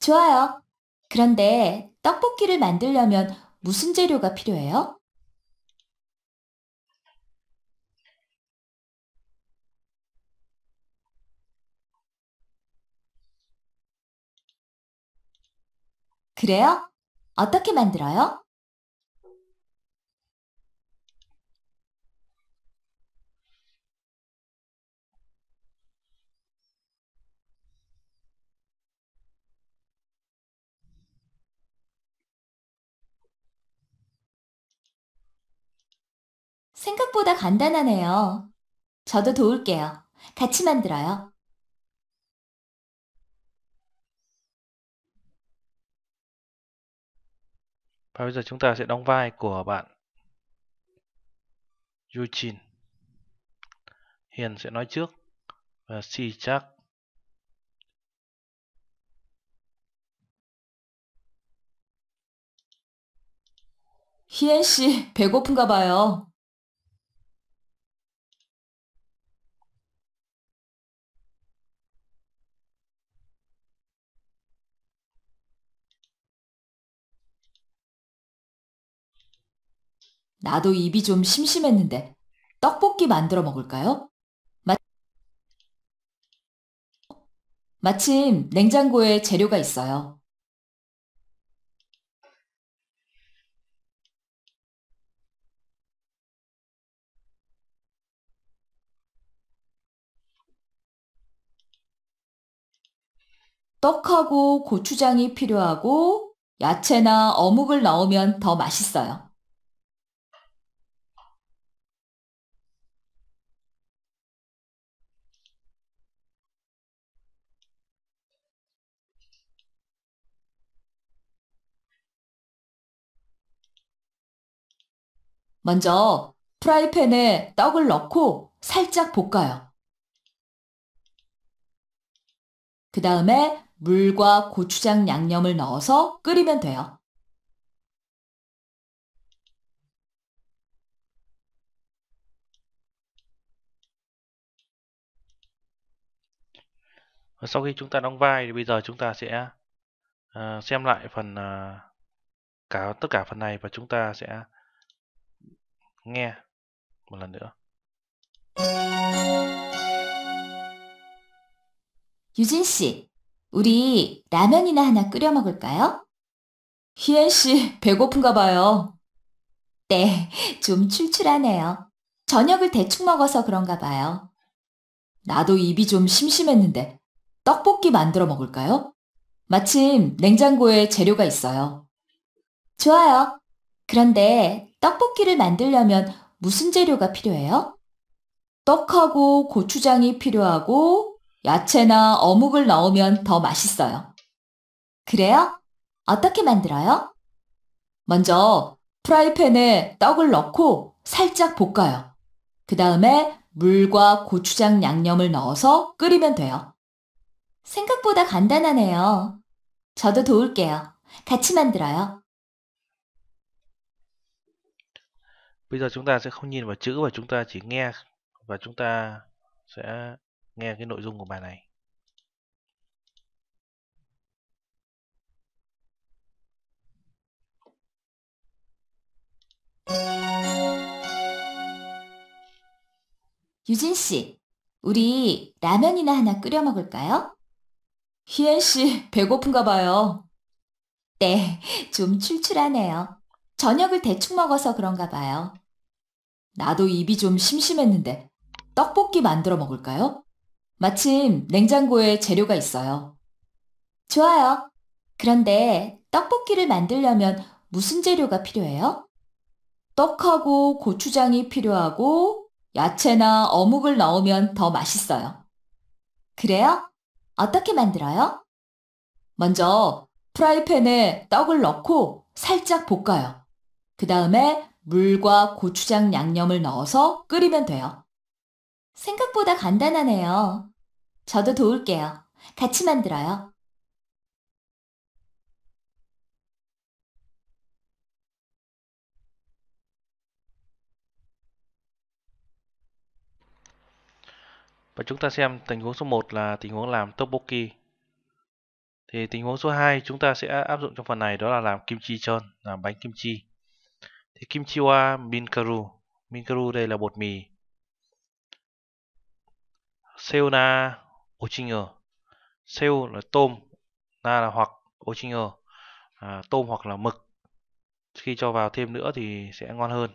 좋아요. 그런데 떡볶이를 만들려면 무슨 재료가 필요해요? 그래요? 어떻게 만들어요? 생각보다 간단하네요. 저도 도울게요. 같이 만들어요. Và bây giờ chúng ta sẽ đóng vai của bạn Yujin Hiền sẽ nói trước và Si chắc 희엔 씨, 배고픈가 봐요. 나도 입이 좀 심심했는데 떡볶이 만들어 먹을까요? 마... 마침 냉장고에 재료가 있어요. 떡하고 고추장이 필요하고 야채나 어묵을 넣으면 더 맛있어요. 먼저 프라이팬에 떡을 넣고 살짝 볶아요. 그 다음에 물과 고추장 양념을 넣어서 끓이면 돼요. Sau khi chúng ta đóng vai thì bây giờ chúng ta sẽ uh, xem lại phần uh, cả tất cả phần này và chúng ta sẽ nghe một lần nữa. 유진 씨, 우리 라면이나 하나 끓여 먹을까요? 희연 씨, 배고픈가 봐요. 네, 좀 출출하네요. 저녁을 대충 먹어서 그런가 봐요. 나도 입이 좀 심심했는데 떡볶이 만들어 먹을까요? 마침 냉장고에 재료가 있어요. 좋아요. 그런데 떡볶이를 만들려면 무슨 재료가 필요해요? 떡하고 고추장이 필요하고 야채나 어묵을 넣으면 더 맛있어요. 그래요? 어떻게 만들어요? 먼저 프라이팬에 떡을 넣고 살짝 볶아요. 그 다음에 물과 고추장 양념을 넣어서 끓이면 돼요. 생각보다 간단하네요. 저도 도울게요. 같이 만들어요. bây giờ chúng ta sẽ không nhìn vào chữ và chúng ta chỉ nghe và chúng ta sẽ nghe cái nội dung của bài này 유진 씨, 우리 라면이나 하나 끓여 먹을까요? 희연 씨, 배고픈가 봐요. 네, 좀 출출하네요. 저녁을 대충 먹어서 그런가 봐요. 나도 입이 좀 심심했는데 떡볶이 만들어 먹을까요? 마침 냉장고에 재료가 있어요. 좋아요. 그런데 떡볶이를 만들려면 무슨 재료가 필요해요? 떡하고 고추장이 필요하고 야채나 어묵을 넣으면 더 맛있어요. 그래요? 어떻게 만들어요? 먼저 프라이팬에 떡을 넣고 살짝 볶아요. 그 다음에 물과 고추장 양념을 넣어서 끓이면 돼요. 생각보다 간단하네요. 저도 도울게요. 같이 만들어요. Và chúng ta xem tình huống số 1 là tình huống làm tteokbokki. Thì tình huống số 2 chúng ta sẽ áp dụng trong phần này đó là làm kim chi trơn, làm bánh kim chi. Kimchiwa Minkaru. Minkaru đây là bột mì. Seona Ochinger. Seo là tôm, na là hoặc Ochinger. À, tôm hoặc là mực. Khi cho vào thêm nữa thì sẽ ngon hơn.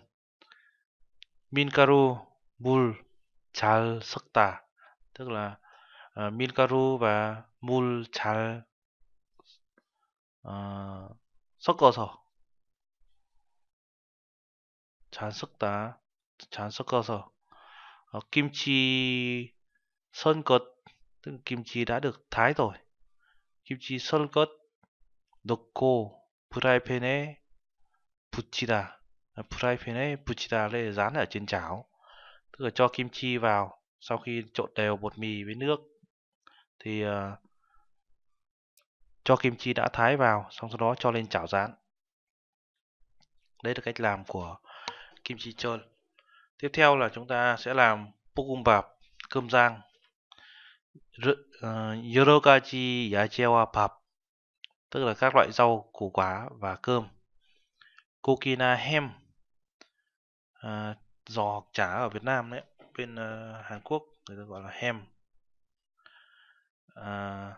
Minkaru Bul Chal Sakta. Tức là uh, Minkaru và bul Chal uh, à, 섞어서 잘 섞다 잘 섞어서 어, 김치 sơn cột tức kimchi đã được thái rồi kimchi sơn cột 넣고 프라이팬에 붙이다 프라이팬에 붙이다 lên dán ở trên chảo tức là cho kim chi vào sau khi trộn đều bột mì với nước thì uh, cho kim chi đã thái vào xong sau đó cho lên chảo rán đấy là cách làm của kim chi trơn tiếp theo là chúng ta sẽ làm pokum bạp cơm rang ờ, yorokaji yachewa bạp tức là các loại rau củ quả và cơm kokina hem à, giò chả ở Việt Nam đấy bên uh, Hàn Quốc người ta gọi là hem à,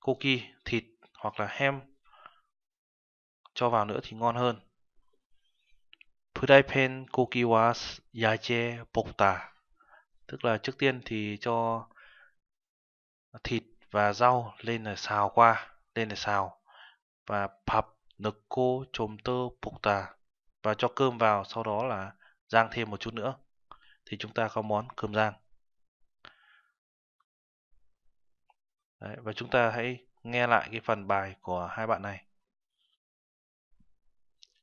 koki thịt hoặc là hem cho vào nữa thì ngon hơn Prudaipen Kokiwas Yaje Bokta tức là trước tiên thì cho thịt và rau lên là xào qua lên là xào và phập nực cô chồm tơ Bokta và cho cơm vào sau đó là rang thêm một chút nữa thì chúng ta có món cơm rang Đấy, và chúng ta hãy nghe lại cái phần bài của hai bạn này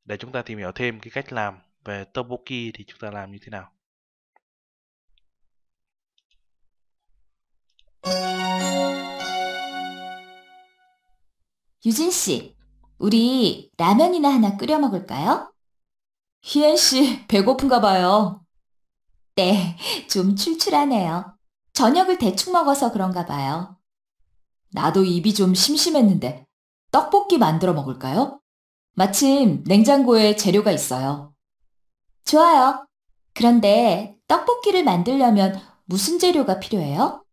để chúng ta tìm hiểu thêm cái cách làm về Toboki thì chúng ta làm như thế nào 유진 씨, 우리 라면이나 하나 끓여 먹을까요? 희엔 씨, 배고픈가 봐요. 네, 좀 출출하네요. 저녁을 대충 먹어서 그런가 봐요. 나도 입이 좀 심심했는데 떡볶이 만들어 먹을까요? 마침 냉장고에 재료가 있어요. 좋아요. 그런데 떡볶이를 만들려면 무슨 재료가 필요해요?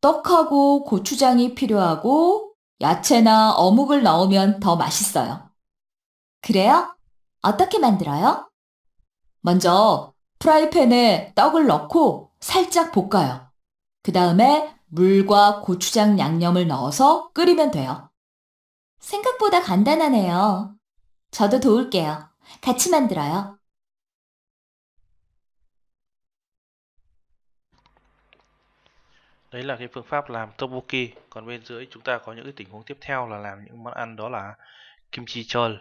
떡하고 고추장이 필요하고 야채나 어묵을 넣으면 더 맛있어요. 그래요? 어떻게 만들어요? 먼저 프라이팬에 떡을 넣고 살짝 볶아요. 그 다음에 물과 고추장 양념을 넣어서 끓이면 돼요. 생각보다 간단하네요. 저도 도울게요. 같이 만들어요. đấy là cái phương pháp làm tteokbokki còn bên dưới chúng ta có những cái tình huống tiếp theo là làm những món ăn đó là kim chi chol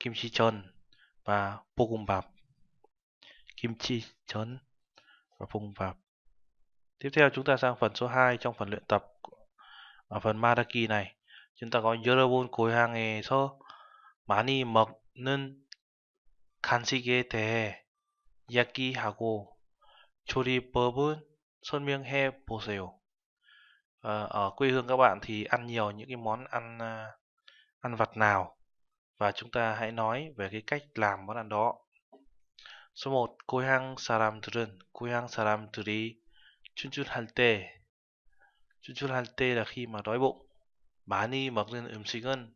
kim chi chon và bogumbap kim chi chon và bogumbap tiếp theo chúng ta sang phần số 2 trong phần luyện tập ở phần madaki này chúng ta có 여러분 고향에서 많이 먹는 간식에 대해 이야기하고 조리법은 Sơn Miêng He Bồ Dều ờ, ở quê hương các bạn thì ăn nhiều những cái món ăn à, ăn vặt nào và chúng ta hãy nói về cái cách làm món ăn đó số 1 고향 사람들은 고향 사람들이 춘춘할 때 춘춘할 때 là khi mà đói bụng 많이 먹는 음식은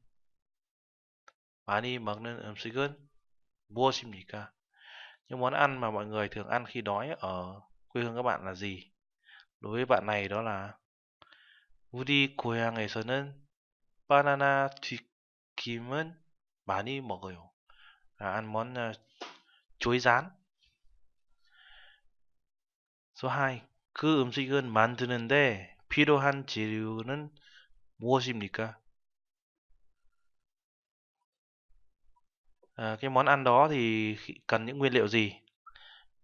많이 먹는 음식은 무엇입니까? Những món ăn mà mọi người thường ăn khi đói ở quê hương các bạn là gì? đối với bạn này đó là 우리 고향에서는 바나나 튀김은 많이 먹어요. là ăn món uh, chuối rán. Số 2. 그 음식은 만드는데 필요한 재료는 무엇입니까? À, cái món ăn đó thì cần những nguyên liệu gì?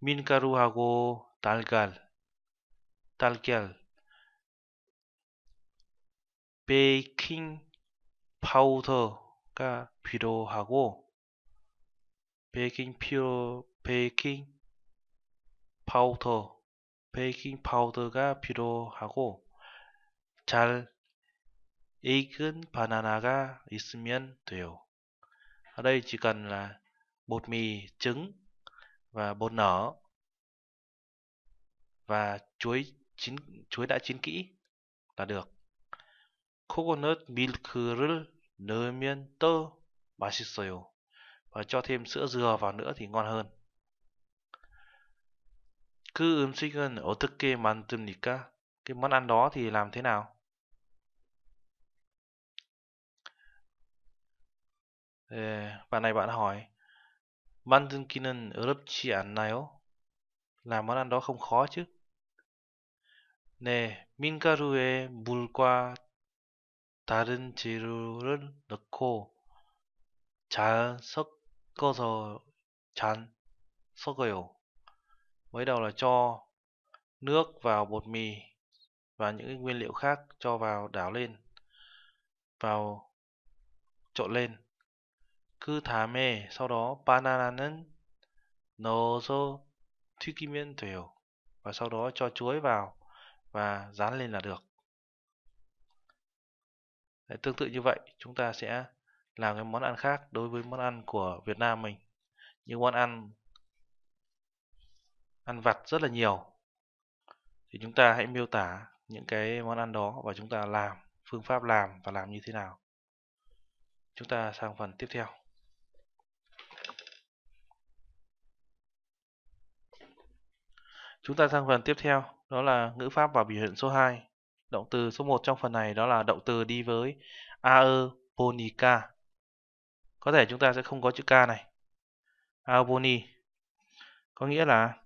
Minkaru하고 달걀 달걀, 베이킹 파우더가 필요하고 베이킹 퓨어 베이킹 파우더 베이킹 파우더가 필요하고 잘 익은 바나나가 있으면 돼요. Ở đây c bột mì, trứng và bột nở và chuối chín chuối đã chín kỹ là được. Coconut milk를 넣으면 더 맛있어요. Và cho thêm sữa dừa vào nữa thì ngon hơn. 그 음식은 어떻게 만듭니까? Cái món ăn đó thì làm thế nào? Bạn này bạn hỏi 만든기는 어렵지 않나요? Làm món ăn đó không khó chứ? 네, 밀가루에 물과 다른 재료를 넣고 잘 섞어서 잘 섞어요. Mới đầu là cho nước vào bột mì và những nguyên liệu khác cho vào đảo lên, vào trộn lên. cứ thả 다음에 sau đó banana, 바나나는 넣어서 튀기면 돼요. Và sau đó cho chuối vào và dán lên là được Đấy, tương tự như vậy chúng ta sẽ làm cái món ăn khác đối với món ăn của Việt Nam mình như món ăn ăn vặt rất là nhiều thì chúng ta hãy miêu tả những cái món ăn đó và chúng ta làm phương pháp làm và làm như thế nào chúng ta sang phần tiếp theo chúng ta sang phần tiếp theo đó là ngữ pháp và biểu hiện số 2. Động từ số 1 trong phần này đó là động từ đi với aeoponica. Có thể chúng ta sẽ không có chữ K này. Aoponi có nghĩa là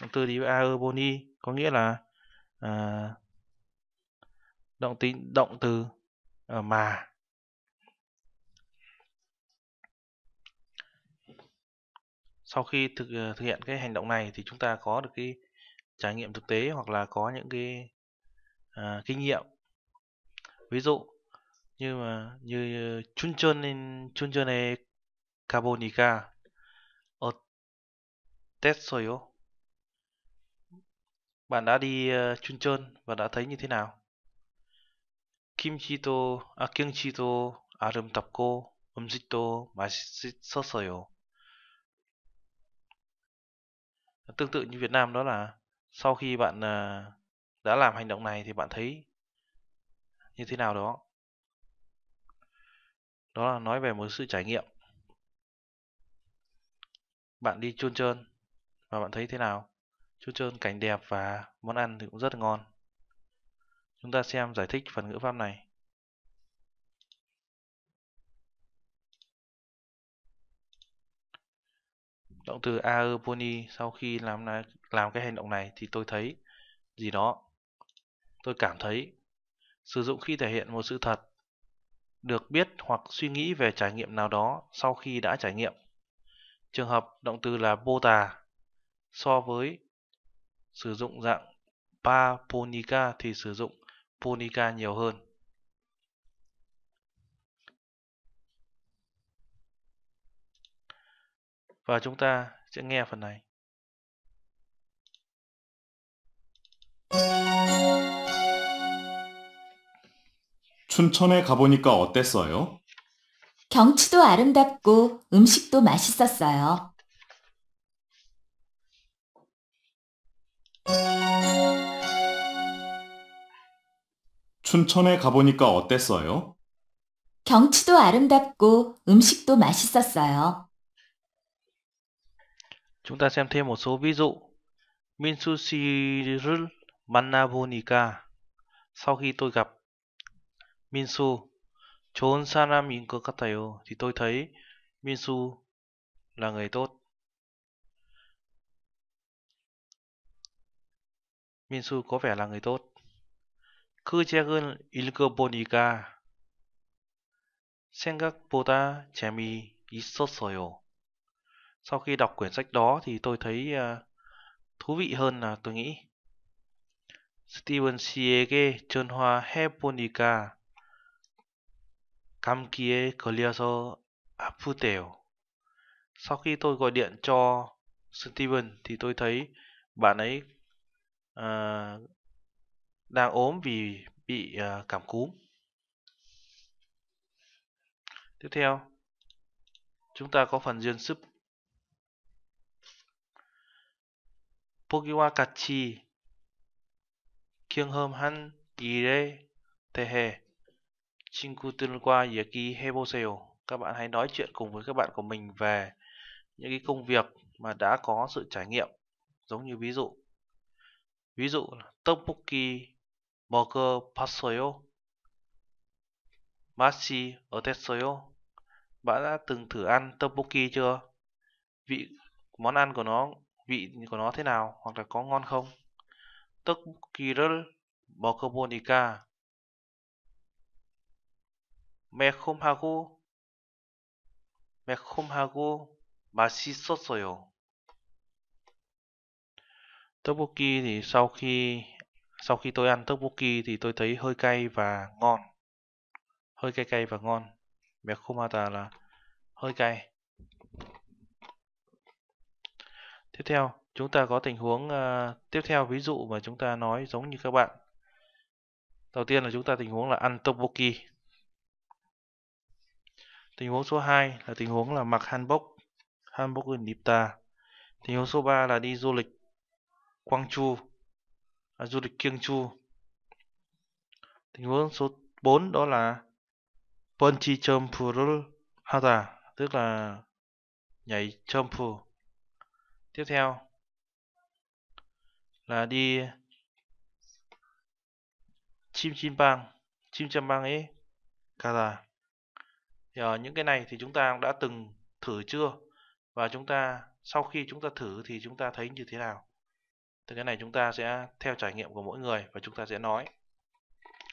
động từ đi với aoponi có nghĩa là à, động tính động từ à, mà sau khi thực ờ, thực hiện cái hành động này thì chúng ta có được cái trải nghiệm thực tế hoặc là có những cái à, kinh nghiệm ví dụ như mà như này chuncheon chuncheon의 가보니까 어땠어요? Bạn đã đi uh, ờ, chuncheon và đã thấy như thế nào? kim chi chi 김치도 아 경치도 아름답고 음식도 맛있었어요. tương tự như Việt Nam đó là sau khi bạn à, đã làm hành động này thì bạn thấy như thế nào đó đó là nói về một sự trải nghiệm bạn đi chôn trơn và bạn thấy thế nào chôn trơn cảnh đẹp và món ăn thì cũng rất là ngon chúng ta xem giải thích phần ngữ pháp này Động từ aeropony sau khi làm làm cái hành động này thì tôi thấy gì đó. Tôi cảm thấy sử dụng khi thể hiện một sự thật được biết hoặc suy nghĩ về trải nghiệm nào đó sau khi đã trải nghiệm. Trường hợp động từ là bô tà so với sử dụng dạng paponica thì sử dụng ponica nhiều hơn. Và chúng ta sẽ nghe phần này. 춘천에 가보니까 어땠어요? 경치도 아름답고 음식도 맛있었어요. 춘천에 가보니까 어땠어요? 경치도 아름답고 음식도 맛있었어요. Chúng ta xem thêm một số ví dụ. Minsusi를 만나보니까 sau khi tôi gặp Minsu 좋은 사람인 것 같아요 thì tôi thấy Minsu là người tốt. Minsu có vẻ là người tốt. 그 책을 bonika 생각보다 재미있었어요 sau khi đọc quyển sách đó thì tôi thấy ờ, thú vị hơn là tôi nghĩ. Steven Siege chân hoa Heponica Kamkie Colioso Aputeo Sau khi tôi gọi điện cho Steven thì tôi thấy bạn ấy uh, đang ốm vì bị uh, cảm cúm. Tiếp theo, chúng ta có phần duyên sức 보기와 같이 경험한 일에 대해 친구들과 얘기해보세요. Các bạn hãy nói chuyện cùng với các bạn của mình về những cái công việc mà đã có sự trải nghiệm. Giống như ví dụ. Ví dụ là 떡볶이 먹어봤어요. 맛이 어땠어요? Bạn đã từng thử ăn tteokbokki chưa? Vị món ăn của nó vị của nó thế nào hoặc là có ngon không. Tokirl Bokobonica 매콤하고 매콤하고 맛있었어요. Tteokbokki thì sau khi sau khi tôi ăn tteokbokki thì tôi thấy hơi cay và ngon. Hơi cay cay và ngon. Mekhumata là hơi cay. Tiếp theo, chúng ta có tình huống uh, tiếp theo ví dụ mà chúng ta nói giống như các bạn. Đầu tiên là chúng ta tình huống là ăn tteokbokki. Tình huống số 2 là tình huống là mặc hanbok, hanbok nipta. Tình huống số 3 là đi du lịch Quangchu, à, du lịch Kiêngchu. Tình huống số 4 đó là Ponchi Chompurul Hata, tức là nhảy Chompu tiếp theo là đi chim chim bang chim chim bang ấy kara thì ở những cái này thì chúng ta đã từng thử chưa và chúng ta sau khi chúng ta thử thì chúng ta thấy như thế nào thì cái này chúng ta sẽ theo trải nghiệm của mỗi người và chúng ta sẽ nói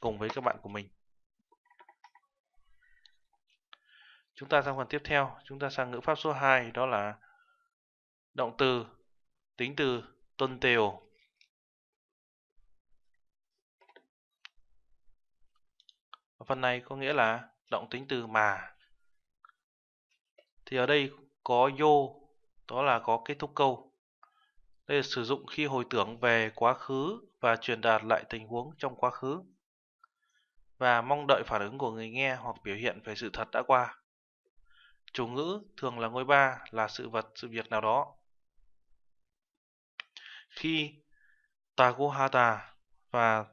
cùng với các bạn của mình chúng ta sang phần tiếp theo chúng ta sang ngữ pháp số 2 đó là Động từ tính từ tuân tiều. Phần này có nghĩa là động tính từ mà. Thì ở đây có yo, đó là có kết thúc câu. Đây là sử dụng khi hồi tưởng về quá khứ và truyền đạt lại tình huống trong quá khứ và mong đợi phản ứng của người nghe hoặc biểu hiện về sự thật đã qua. Chủ ngữ thường là ngôi ba là sự vật, sự việc nào đó khi Tagohata và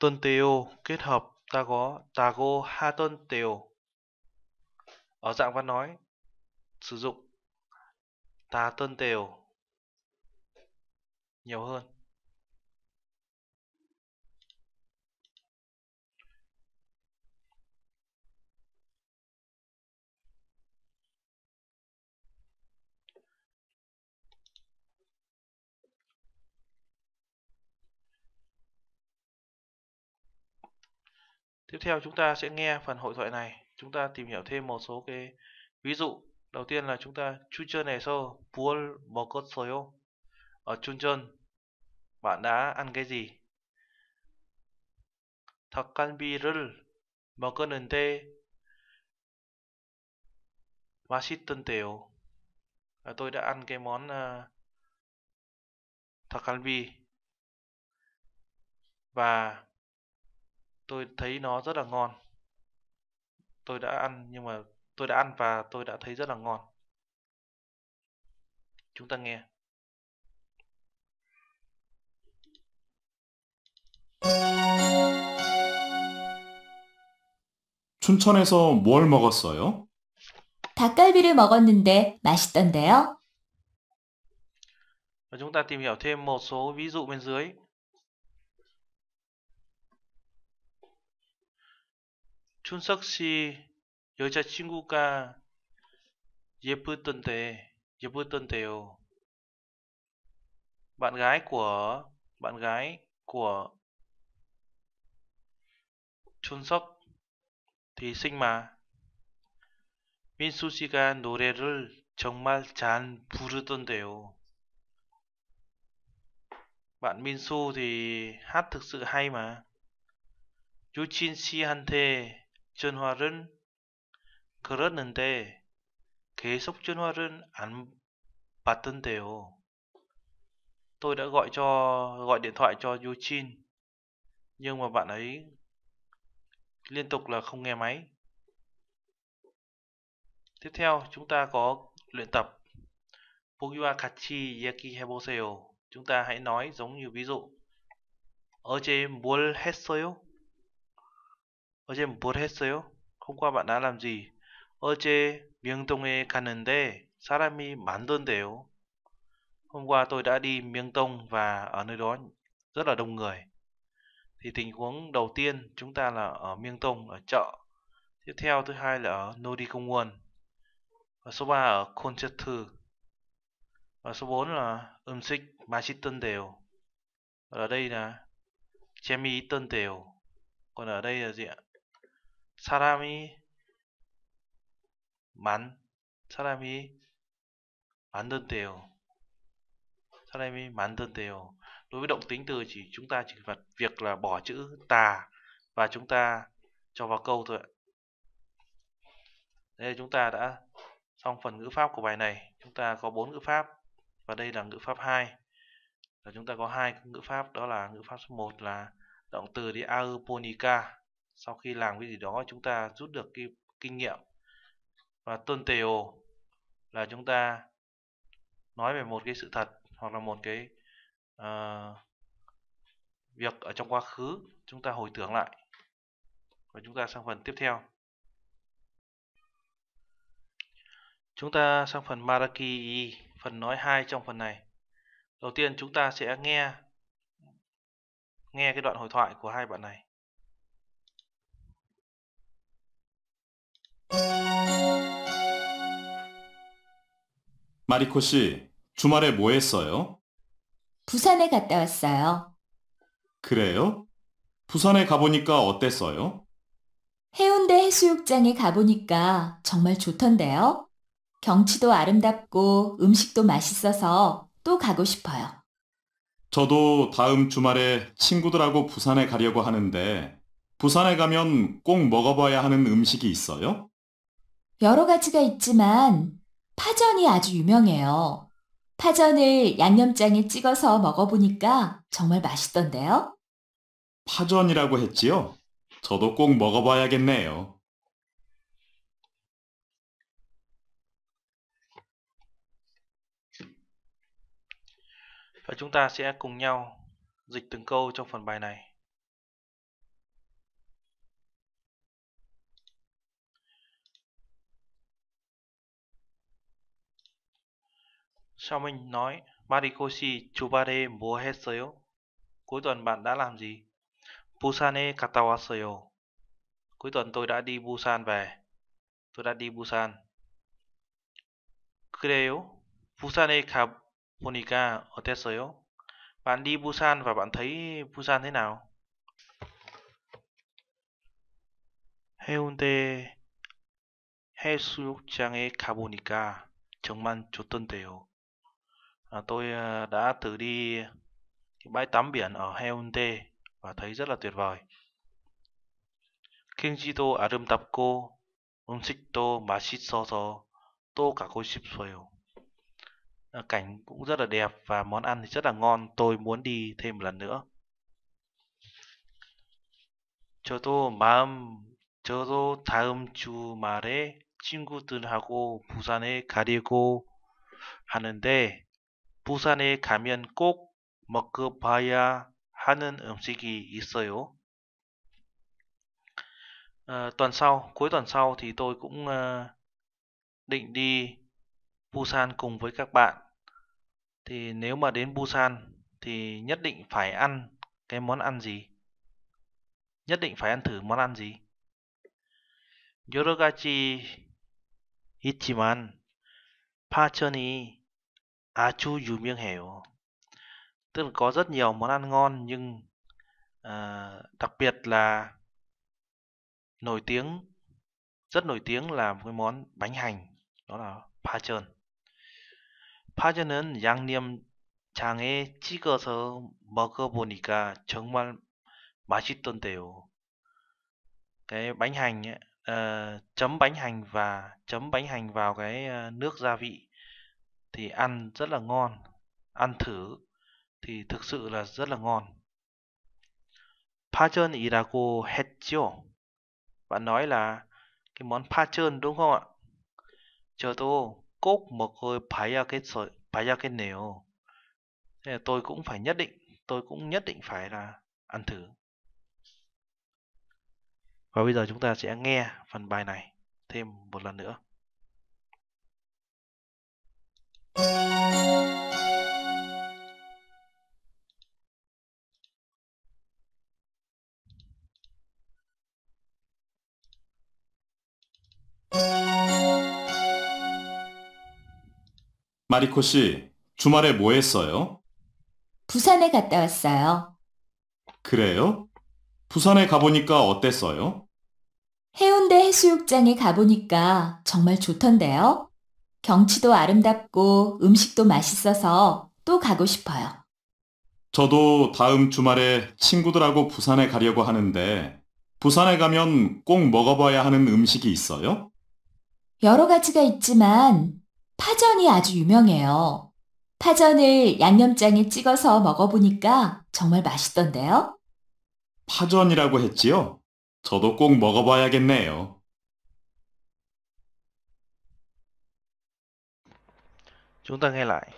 Tonteo kết hợp Tago Tagohatontel ở dạng văn nói sử dụng Tatontel nhiều hơn. Tiếp theo chúng ta sẽ nghe phần hội thoại này, chúng ta tìm hiểu thêm một số cái ví dụ. Đầu tiên là chúng ta 추천해서 무얼 먹었어요? Ở 추천 bạn đã ăn cái gì? 닭갈비를 먹었는데 맛있던데요. À, tôi đã ăn cái món uh, ờ, 닭갈비 và tôi thấy nó rất là ngon tôi đã ăn nhưng mà tôi đã ăn và tôi đã thấy rất là ngon chúng ta nghe Chuncheon에서 뭘 먹었어요? 닭갈비를 먹었는데 맛있던데요. Và chúng ta tìm hiểu thêm một số ví dụ bên dưới. 준석 씨 여자친구가 예쁘던데, 예쁘던데요. Bạn gái của, bạn gái của 준석 thì xinh mà. 민수 씨가 노래를 정말 잘 부르던데요. Bạn 민수 thì hát thực sự hay mà. 유진 씨한테 전화를 걸었는데 계속 전화를 안 받던데요. Tôi đã gọi cho gọi điện thoại cho Yuchin nhưng mà bạn ấy liên tục là không nghe máy. Tiếp theo chúng ta có luyện tập Pogyua Kachi Yaki Heboseo. Chúng ta hãy nói giống như ví dụ. Ở trên Bull 어제 뭘 했어요? hôm qua bạn làm gì? 어제 명동에 갔는데 사람이 많던데요. Hôm qua tôi đã đi Miêng Tông và ở nơi đó rất là đông người. Thì tình huống đầu tiên chúng ta là ở Miêng Tông ở chợ. Tiếp theo thứ hai là ở Nodi Công Nguồn. Và số 3 ở Khôn Chất Thư. Và số 4 là Âm Xích Má Chít Tân Đều. Và ở đây là Chemi Tân Đều. Còn ở đây là gì ạ? 사람이 만 사람이 만든대요. 사람이 만든대요. Đối với động tính từ chỉ chúng ta chỉ vật việc là bỏ chữ tà và chúng ta cho vào câu thôi Đây chúng ta đã xong phần ngữ pháp của bài này. Chúng ta có bốn ngữ pháp và đây là ngữ pháp 2. Và chúng ta có hai ngữ pháp đó là ngữ pháp số 1 là động từ đi aeroponica sau khi làm cái gì đó chúng ta rút được cái kinh nghiệm và tôn tều là chúng ta nói về một cái sự thật hoặc là một cái uh, việc ở trong quá khứ chúng ta hồi tưởng lại và chúng ta sang phần tiếp theo chúng ta sang phần Maraki phần nói hai trong phần này đầu tiên chúng ta sẽ nghe nghe cái đoạn hội thoại của hai bạn này 마리코 씨, 주말에 뭐 했어요? 부산에 갔다 왔어요. 그래요? 부산에 가보니까 어땠어요? 해운대 해수욕장에 가보니까 정말 좋던데요? 경치도 아름답고 음식도 맛있어서 또 가고 싶어요. 저도 다음 주말에 친구들하고 부산에 가려고 하는데 부산에 가면 꼭 먹어봐야 하는 음식이 있어요? 여러 가지가 있지만 파전이 아주 유명해요. 파전을 양념장에 찍어서 먹어보니까 정말 맛있던데요. 파전이라고 했지요? 저도 꼭 먹어봐야겠네요. Và chúng ta sẽ cùng nhau dịch từng câu trong phần bài này. Charming nói, Marikoshi, 주말에 뭐 했어요? Cuối tuần bạn đã làm gì? Busan에 갔다 왔어요. Cuối tuần tôi đã đi Busan về. Tôi đã đi Busan. 그래요? 부산에 가보니까 어땠어요? Bạn đi Busan và bạn thấy Busan thế nào? 해운대 해수욕장에 가보니까 정말 좋던데요. à, tôi à, đã thử đi bãi tắm biển ở Heonte và thấy rất là tuyệt vời. 킹지도 아름답고 음식도 맛있어서 또 가고 싶어요. Cảnh cũng rất là đẹp và món ăn thì rất là ngon, tôi muốn đi thêm một lần nữa. 저도 마음 저도 다음 주말에 친구들하고 부산에 가려고 하는데 부산에 가면 꼭 먹어봐야 하는 음식이 있어요. À, tuần sau, cuối tuần sau thì tôi cũng uh, định đi Busan cùng với các bạn. Thì nếu mà đến Busan thì nhất định phải ăn cái món ăn gì? Nhất định phải ăn thử món ăn gì? 여러 가지 있지만 Á chu dù miếng hẻo tức là có rất nhiều món ăn ngon nhưng à, đặc biệt là nổi tiếng rất nổi tiếng là một cái món bánh hành đó là Giang Cơ 파전 파전은 양념장에 Bá Chít Tôn 맛있던데요. cái bánh hành ấy, uh, chấm bánh hành và chấm bánh hành vào cái uh, nước gia vị thì ăn rất là ngon ăn thử thì thực sự là rất là ngon 파전이라고 했죠 bạn nói là cái món 파전 đúng không ạ 저도 꼭 먹을 봐야겠어 봐야겠네요 tôi cũng phải nhất định tôi cũng nhất định phải là ăn thử và bây giờ chúng ta sẽ nghe phần bài này thêm một lần nữa 마리코 씨, 주말에 뭐 했어요? 부산에 갔다 왔어요. 그래요? 부산에 가보니까 어땠어요? 해운대 해수욕장에 가보니까 정말 좋던데요? 경치도 아름답고 음식도 맛있어서 또 가고 싶어요. 저도 다음 주말에 친구들하고 부산에 가려고 하는데 부산에 가면 꼭 먹어봐야 하는 음식이 있어요? 여러 가지가 있지만 파전이 아주 유명해요. 파전을 양념장에 찍어서 먹어보니까 정말 맛있던데요? 파전이라고 했지요? 저도 꼭 먹어봐야겠네요. chúng ta nghe lại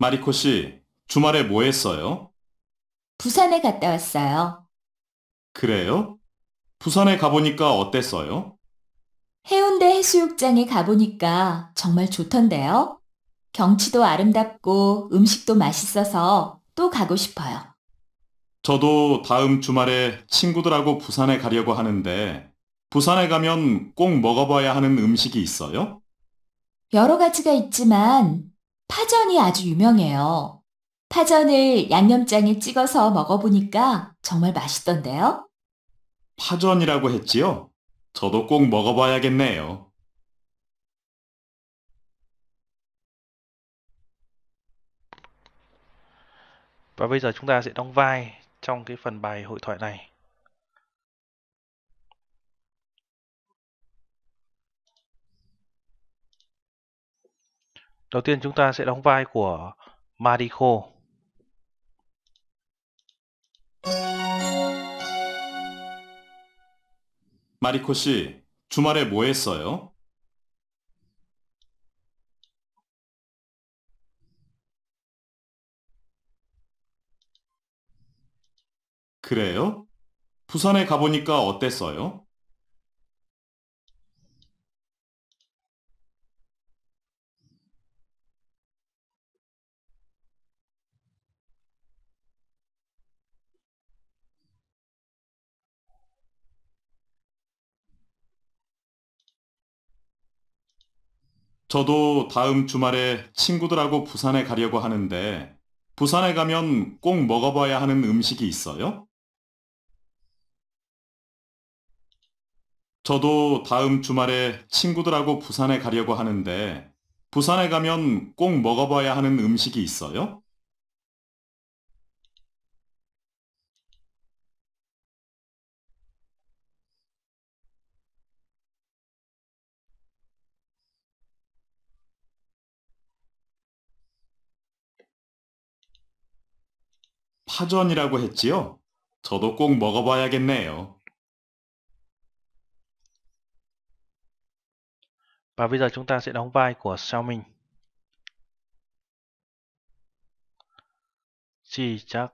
마리코 씨, 주말에 뭐 했어요? 부산에 갔다 왔어요. 그래요? 부산에 가보니까 어땠어요? 해운대 해수욕장에 가보니까 정말 좋던데요. 경치도 아름답고 음식도 맛있어서 또 가고 싶어요. 저도 다음 주말에 친구들하고 부산에 가려고 하는데 부산에 가면 꼭 먹어봐야 하는 음식이 있어요? 여러 가지가 있지만 파전이 아주 유명해요. 파전을 양념장에 찍어서 먹어보니까 정말 맛있던데요? 파전이라고 했지요? 저도 꼭 먹어봐야겠네요. Và bây giờ chúng ta sẽ đóng vai trong cái phần bài hội thoại này. Đầu tiên chúng ta sẽ đóng vai của Mariko. 마리코 씨, 주말에 뭐 했어요? 그래요? 부산에 가보니까 어땠어요? 저도 다음 주말에 친구들하고 부산에 가려고 하는데, 부산에 가면 꼭 먹어봐야 하는 음식이 있어요? 저도 다음 주말에 친구들하고 부산에 가려고 하는데 부산에 가면 꼭 먹어봐야 하는 음식이 있어요? 파전이라고 했지요? 저도 꼭 먹어봐야겠네요. Và bây giờ chúng ta sẽ đóng vai của Xiaomin. Xì chắc.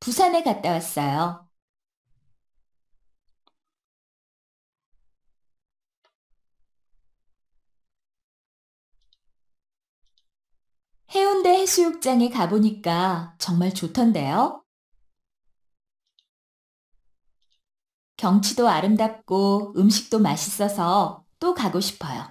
부산에 갔다 왔어요. 해운대 해수욕장에 가보니까 정말 좋던데요? 경치도 아름답고 음식도 맛있어서 또 가고 싶어요.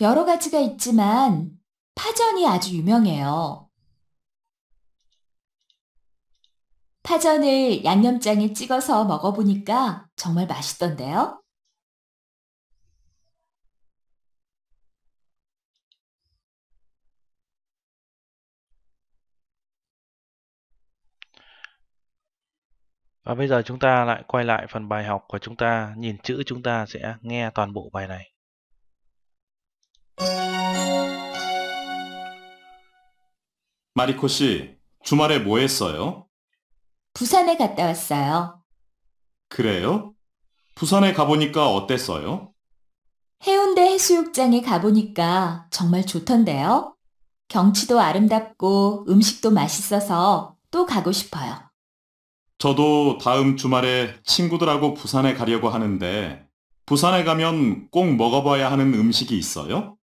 여러 가지가 있지만 파전이 아주 유명해요. 파전을 양념장에 찍어서 먹어보니까 정말 맛있던데요. Và bây giờ chúng ta lại quay lại phần bài học của chúng ta, nhìn chữ chúng ta sẽ nghe toàn bộ bài này. 마리코 씨, 주말에 뭐 했어요? 부산에 갔다 왔어요. 그래요? 부산에 가보니까 어땠어요? 해운대 해수욕장에 가보니까 정말 좋던데요. 경치도 아름답고 음식도 맛있어서 또 가고 싶어요. 저도 다음 주말에 친구들하고 부산에 가려고 하는데 부산에 가면 꼭 먹어봐야 하는 음식이 있어요?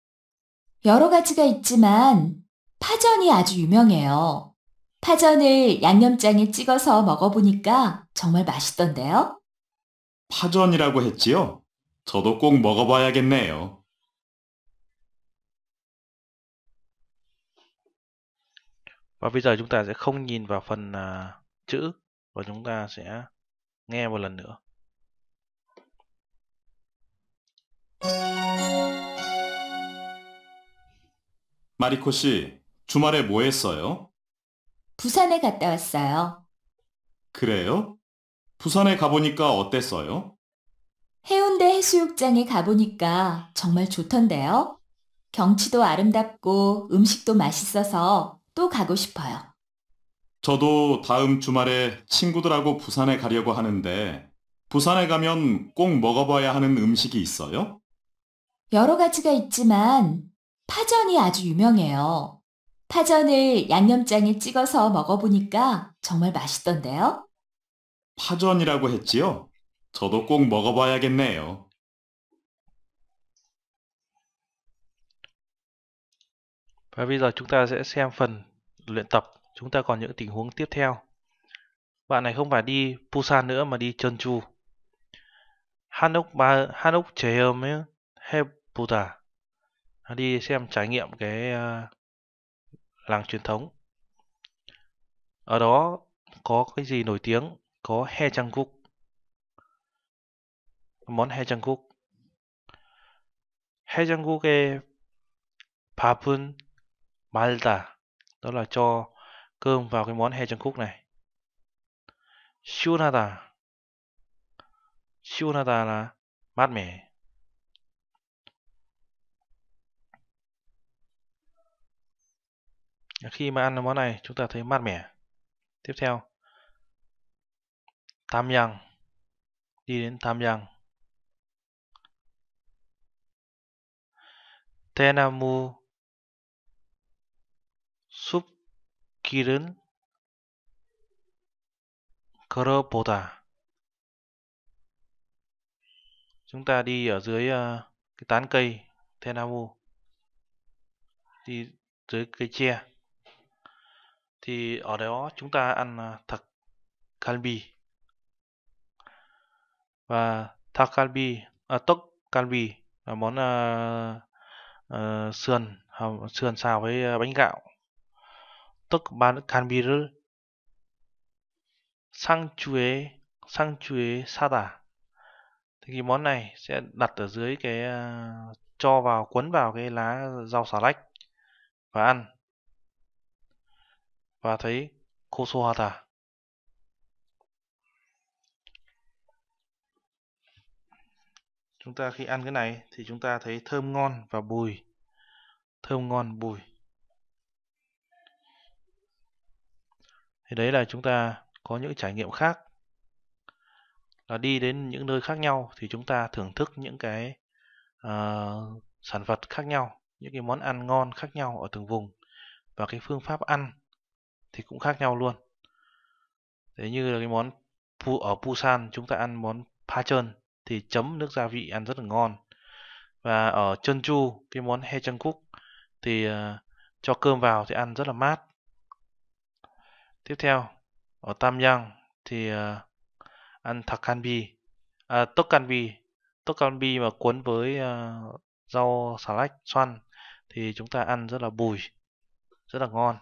여러 가지가 있지만 파전이 아주 유명해요. 파전을 양념장에 찍어서 먹어보니까 정말 맛있던데요? 파전이라고 했지요? 저도 꼭 먹어봐야겠네요. Và bây giờ chúng ta sẽ không nhìn vào phần uh, chữ và chúng ta sẽ nghe một lần nữa. 마리코 씨, 주말에 뭐 했어요? 부산에 갔다 왔어요. 그래요? 부산에 가보니까 어땠어요? 해운대 해수욕장에 가보니까 정말 좋던데요. 경치도 아름답고 음식도 맛있어서 또 가고 싶어요. 저도 다음 주말에 친구들하고 부산에 가려고 하는데 부산에 가면 꼭 먹어봐야 하는 음식이 있어요? 여러 가지가 있지만 파전이 아주 유명해요. 파전을 양념장에 찍어서 먹어보니까 정말 맛있던데요? 파전이라고 했지요? 저도 꼭 먹어봐야겠네요. Và bây giờ chúng ta sẽ xem phần luyện tập. Chúng ta còn những tình huống tiếp theo. Bạn này không phải đi Busan nữa mà đi Jeonju. Hanok ba Hanok Cheom Hebuda. Đi xem trải nghiệm cái uh, làng truyền thống. Ở đó có cái gì nổi tiếng? Có he chang guk. Món he chang guk. He chang guk의 밥은 말다. Đó là cho cơm vào cái món he chang guk này. 시원하다. 시원하다 là mát mẻ. khi mà ăn món này chúng ta thấy mát mẻ tiếp theo tam yang đi đến tam yang tenamu súp kirin Kropoda. Chúng ta đi ở dưới uh, cái tán cây Tenamu. Đi dưới cây tre thì ở đó chúng ta ăn à, thạc kalbi và thạc kalbi à, tốc kalbi là món à, à, sườn à, sườn xào với à, bánh gạo tốc ban kalbi sang chuế sang chuế sada thì món này sẽ đặt ở dưới cái à, cho vào cuốn vào cái lá rau xà lách và ăn và thấy khô Kosohata. Chúng ta khi ăn cái này thì chúng ta thấy thơm ngon và bùi. Thơm ngon bùi. Thì đấy là chúng ta có những trải nghiệm khác. Là đi đến những nơi khác nhau thì chúng ta thưởng thức những cái uh, sản vật khác nhau, những cái món ăn ngon khác nhau ở từng vùng và cái phương pháp ăn thì cũng khác nhau luôn thế như là cái món ở Busan chúng ta ăn món pa trơn thì chấm nước gia vị ăn rất là ngon và ở Jeonju cái món he chang cúc thì ờ, cho cơm vào thì ăn rất là mát tiếp theo ở tam giang thì ờ, ăn thạc can bi à, tốc can bi tốc can bi mà cuốn với uh, rau xà lách xoăn thì chúng ta ăn rất là bùi rất là ngon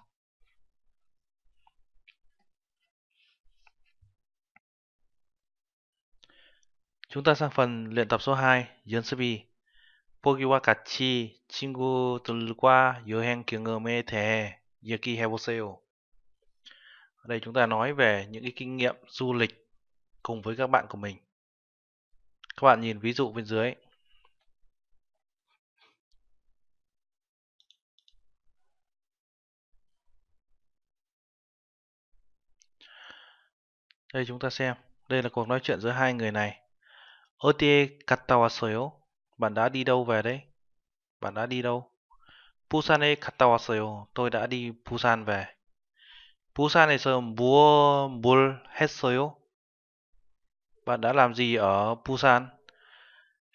Chúng ta sang phần luyện tập số 2, 연습이 보기와 같이 친구들과 여행 경험에 대해 얘기해 보세요. Ở đây chúng ta nói về những cái kinh nghiệm du lịch cùng với các bạn của mình. Các bạn nhìn ví dụ bên dưới. Đây chúng ta xem, đây là cuộc nói chuyện giữa hai người này. 어디에 갔다 왔어요? Bạn đã đi đâu về đấy? Bạn đã đi đâu? 부산에 갔다 왔어요. Tôi đã đi 부산 về. 부산에서 무엇 뭘 했어요? Bạn đã làm gì ở Busan?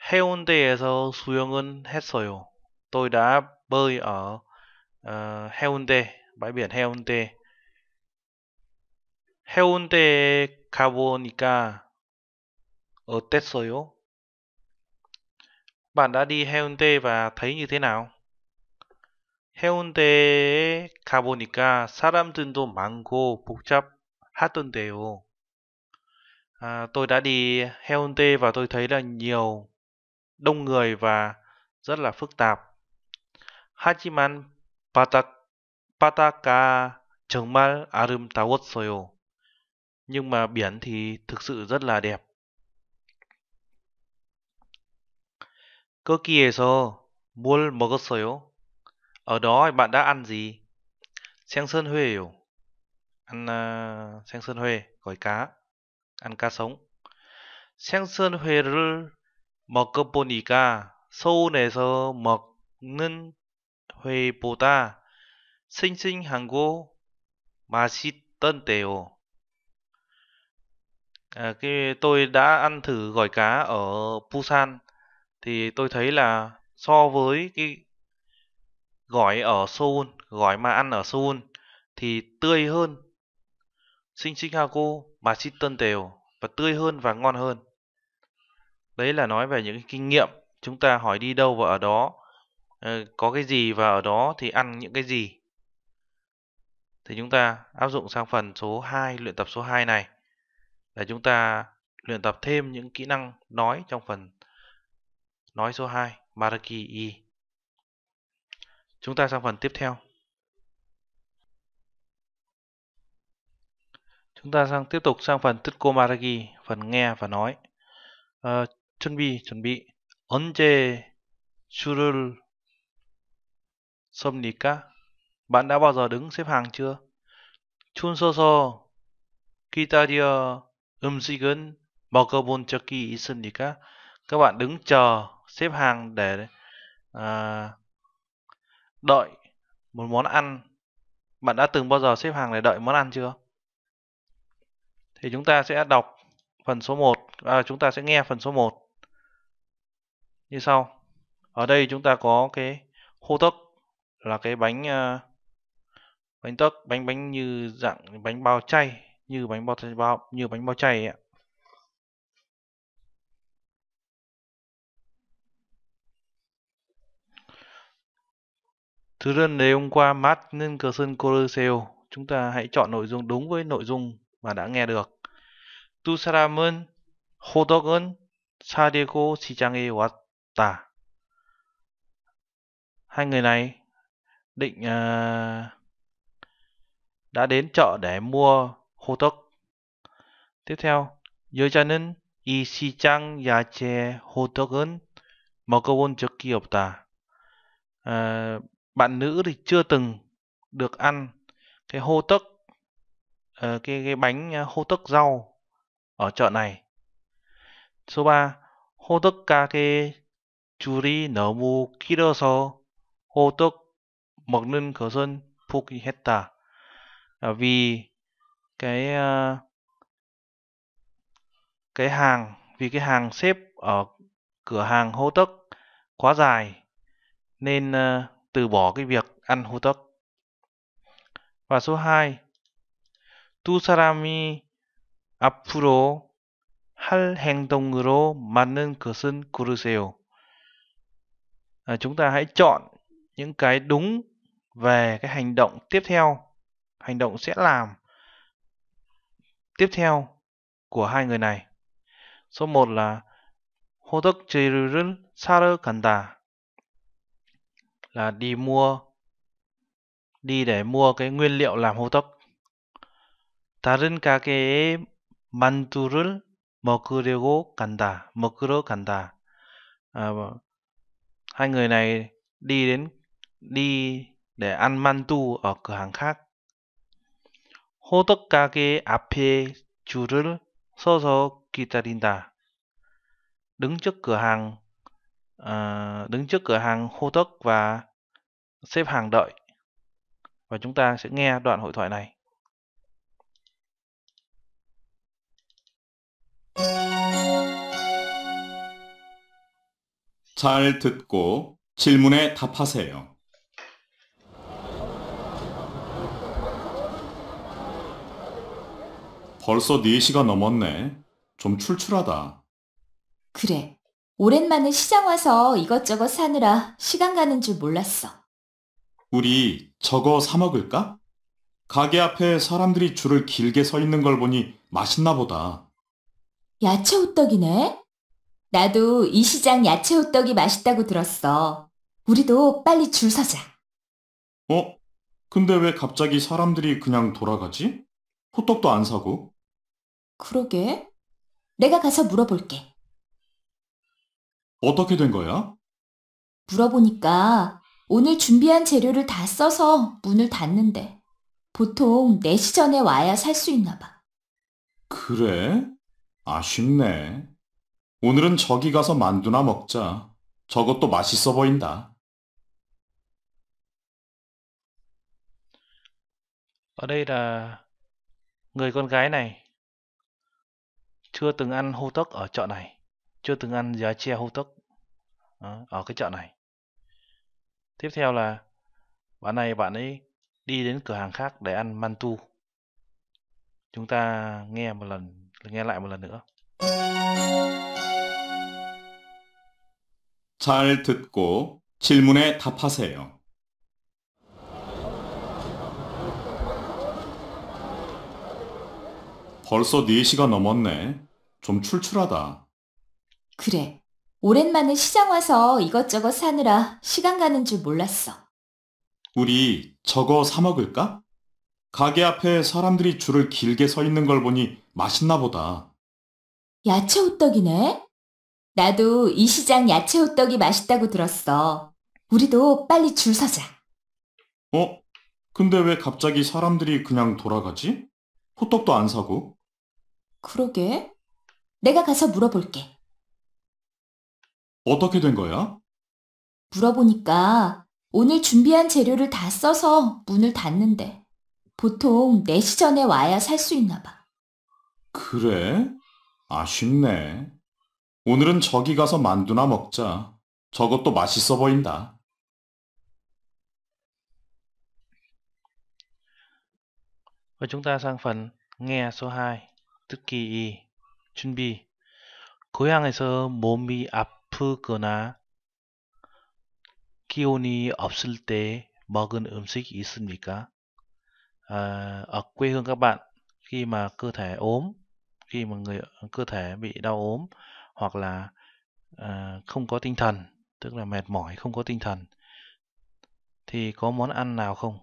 해운대에서 수영은 했어요. Tôi đã bơi ở uh, 해운대, bãi biển 해운대. 해운대에 가보니까 어땠어요? Bạn đã đi 해운대 và thấy như thế nào? 해운대에 가보니까 사람들도 많고 복잡하던데요. À, tôi đã đi 해운대 và tôi thấy là nhiều đông người và rất là phức tạp. 하지만 바다, 바다가 정말 아름다웠어요. Nhưng mà biển thì thực sự rất là đẹp. 거기에서 뭘 먹었어요? Ở đó bạn đã ăn gì? 생선 회예요. Ăn uh, 생선 회, gói cá. Ăn cá sống. 생선 회를 먹어보니까 서울에서 먹는 회보다 싱싱하고 맛있던데요. À, cái tôi đã ăn thử gỏi cá ở Busan thì tôi thấy là so với cái gỏi ở Seoul, gỏi mà ăn ở Seoul thì tươi hơn. Sinh sinh cô bà xin tân tèo và tươi hơn và ngon hơn. Đấy là nói về những cái kinh nghiệm chúng ta hỏi đi đâu và ở đó ờ, có cái gì và ở đó thì ăn những cái gì. Thì chúng ta áp dụng sang phần số 2, luyện tập số 2 này là chúng ta luyện tập thêm những kỹ năng nói trong phần Nói số 2, Maraki Y. Chúng ta sang phần tiếp theo. Chúng ta sang tiếp tục sang phần Tutko Maragi, phần nghe và nói. À, chuẩn bị, chuẩn bị. 언제 줄을 섭니까? Bạn đã bao giờ đứng xếp hàng chưa? 줄 서서 기다려 음식은 먹어본 적이 있습니까? Các bạn đứng chờ xếp hàng để à, đợi một món ăn bạn đã từng bao giờ xếp hàng để đợi món ăn chưa thì chúng ta sẽ đọc phần số 1 à, chúng ta sẽ nghe phần số 1 như sau ở đây chúng ta có cái khô tốc là cái bánh uh, bánh tấc bánh bánh như dạng bánh bao chay như bánh bao bao như bánh bao chay ấy. Thứ đơn đề hôm qua Martin Coruseo, chúng ta hãy chọn nội dung đúng với nội dung mà đã nghe được. 두 사람은 호덕은 사대고 시장에 왔다. Hai người này định uh, đã đến chợ để mua 호덕. Tiếp theo, 여자는 이 시장 야채 호덕은 먹어본 적이 없다. Uh, bạn nữ thì chưa từng được ăn cái hô tấc ờ, cái cái bánh ờ, hô tấc rau ở chợ này. Số 3. hô tấc ca cái 줄이 너무 길어서 호떡 먹는 것은 포기했다. Vì cái ờ, cái hàng vì cái hàng xếp ở cửa hàng hô tấc quá dài nên từ bỏ cái việc ăn hô tốc. Và số 2. 두 사람이 앞으로 할 행동으로 맞는 것은 고르세요. À, chúng ta hãy chọn những cái đúng về cái hành động tiếp theo, hành động sẽ làm tiếp theo của hai người này. Số 1 là 호덕 제일을 사러 간다 là đi mua đi để mua cái nguyên liệu làm hotok. 다른 가게에 만두를 먹으려고 간다. 먹으러 간다. À, hai người này đi đến đi để ăn mantu ở cửa hàng khác. 호떡 가게 앞에 줄을 서서 기다린다. Đứng trước cửa hàng à, đứng trước cửa hàng hô tốc và xếp hàng đợi. Và chúng ta sẽ nghe đoạn hội thoại này. 잘 듣고 질문에 답하세요. 벌써 4시가 넘었네. 좀 출출하다. 그래. 오랜만에 시장 와서 이것저것 사느라 시간 가는 줄 몰랐어. 우리 저거 사 먹을까? 가게 앞에 사람들이 줄을 길게 서 있는 걸 보니 맛있나 보다. 야채 호떡이네? 나도 이 시장 야채 호떡이 맛있다고 들었어. 우리도 빨리 줄 서자. 어? 근데 왜 갑자기 사람들이 그냥 돌아가지? 호떡도 안 사고. 그러게. 내가 가서 물어볼게. 어떻게 된 거야? 물어보니까 오늘 준비한 재료를 다 써서 문을 닫는데 보통 4시 전에 와야 살 수 있나 봐. 그래? 아쉽네. 오늘은 저기 가서 만두나 먹자. 저것도 맛있어 보인다. 어 đ 이라 l 이건 가이 ờ i con gái này chưa từng ăn hô tốc ở chợ này. cho từng ăn giá chè hô tốc ở cái chợ này tiếp theo là bạn này bạn ấy đi đến cửa hàng khác để ăn mantu chúng ta nghe một lần nghe lại một lần nữa 잘 듣고 질문에 답하세요. 벌써 4시가 넘었네. 좀 출출하다. 그래. 오랜만에 시장 와서 이것저것 사느라 시간 가는 줄 몰랐어. 우리 저거 사 먹을까? 가게 앞에 사람들이 줄을 길게 서 있는 걸 보니 맛있나 보다. 야채 호떡이네? 나도 이 시장 야채 호떡이 맛있다고 들었어. 우리도 빨리 줄 서자. 어? 근데 왜 갑자기 사람들이 그냥 돌아가지? 호떡도 안 사고. 그러게. 내가 가서 물어볼게. 어떻게 된 거야? 물어보니까 오늘 준비한 재료를 다 써서 문을 닫는데 보통 4시 전에 와야 살 수 있나 봐. 그래? 아쉽네. 오늘은 저기 가서 만두나 먹자. 저것도 맛있어 보인다. v chúng ta sang phần nghe số 2, 듣기 2, 준비. 고향에서 몸이 아파. 푸거나 기온이 없을 때 먹은 음식이 있습니까? À, ở quê hương các bạn khi mà cơ thể ốm, khi mà người cơ thể bị đau ốm hoặc là à, không có tinh thần, tức là mệt mỏi, không có tinh thần thì có món ăn nào không?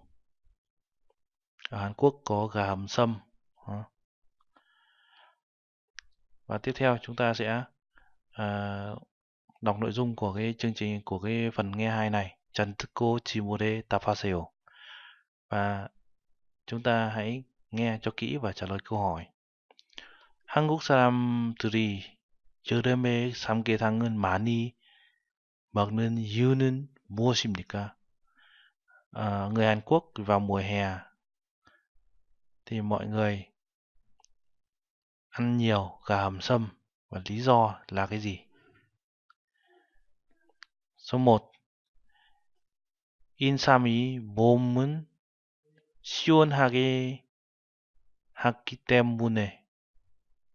Ở Hàn Quốc có gà hầm sâm. Và tiếp theo chúng ta sẽ à, đọc nội dung của cái chương trình của cái phần nghe hai này Trần cô Chantuko Chimure Tapaseo và chúng ta hãy nghe cho kỹ và trả lời câu hỏi Hàn Quốc đêm 한국 사람들이 여름에 삼계탕을 많이 먹는 이유는 무엇입니까? À, người Hàn Quốc vào mùa hè thì mọi người ăn nhiều gà hầm sâm và lý do là cái gì? số 인삼이 몸은 시원하게 하기 때문에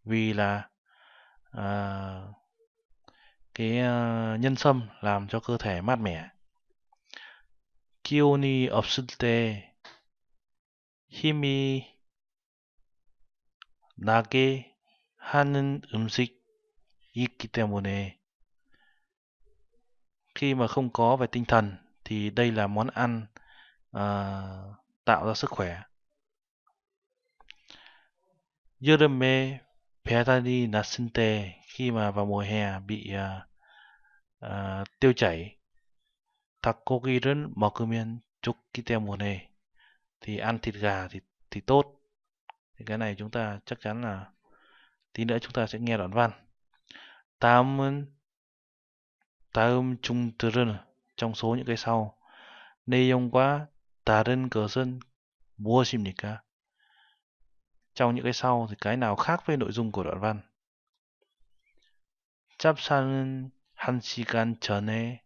위라 아 à à, cái à, nhân sâm làm cho cơ thể mát mẻ. 기온이 없을 때 힘이 나게 하는 음식이 있기 때문에 khi mà không có về tinh thần thì đây là món ăn à, tạo ra sức khỏe Yerme Perani Nascente khi mà vào mùa hè bị à, à, tiêu chảy Takogiren Mokumen Chukite Mune thì ăn thịt gà thì thì tốt thì cái này chúng ta chắc chắn là tí nữa chúng ta sẽ nghe đoạn văn Tamun taum chung trơn trong số những cái sau 내용과 다른 것은 무엇입니까? Trong những cái sau thì cái nào khác với nội dung của đoạn văn? 짭사는 한 시간 전에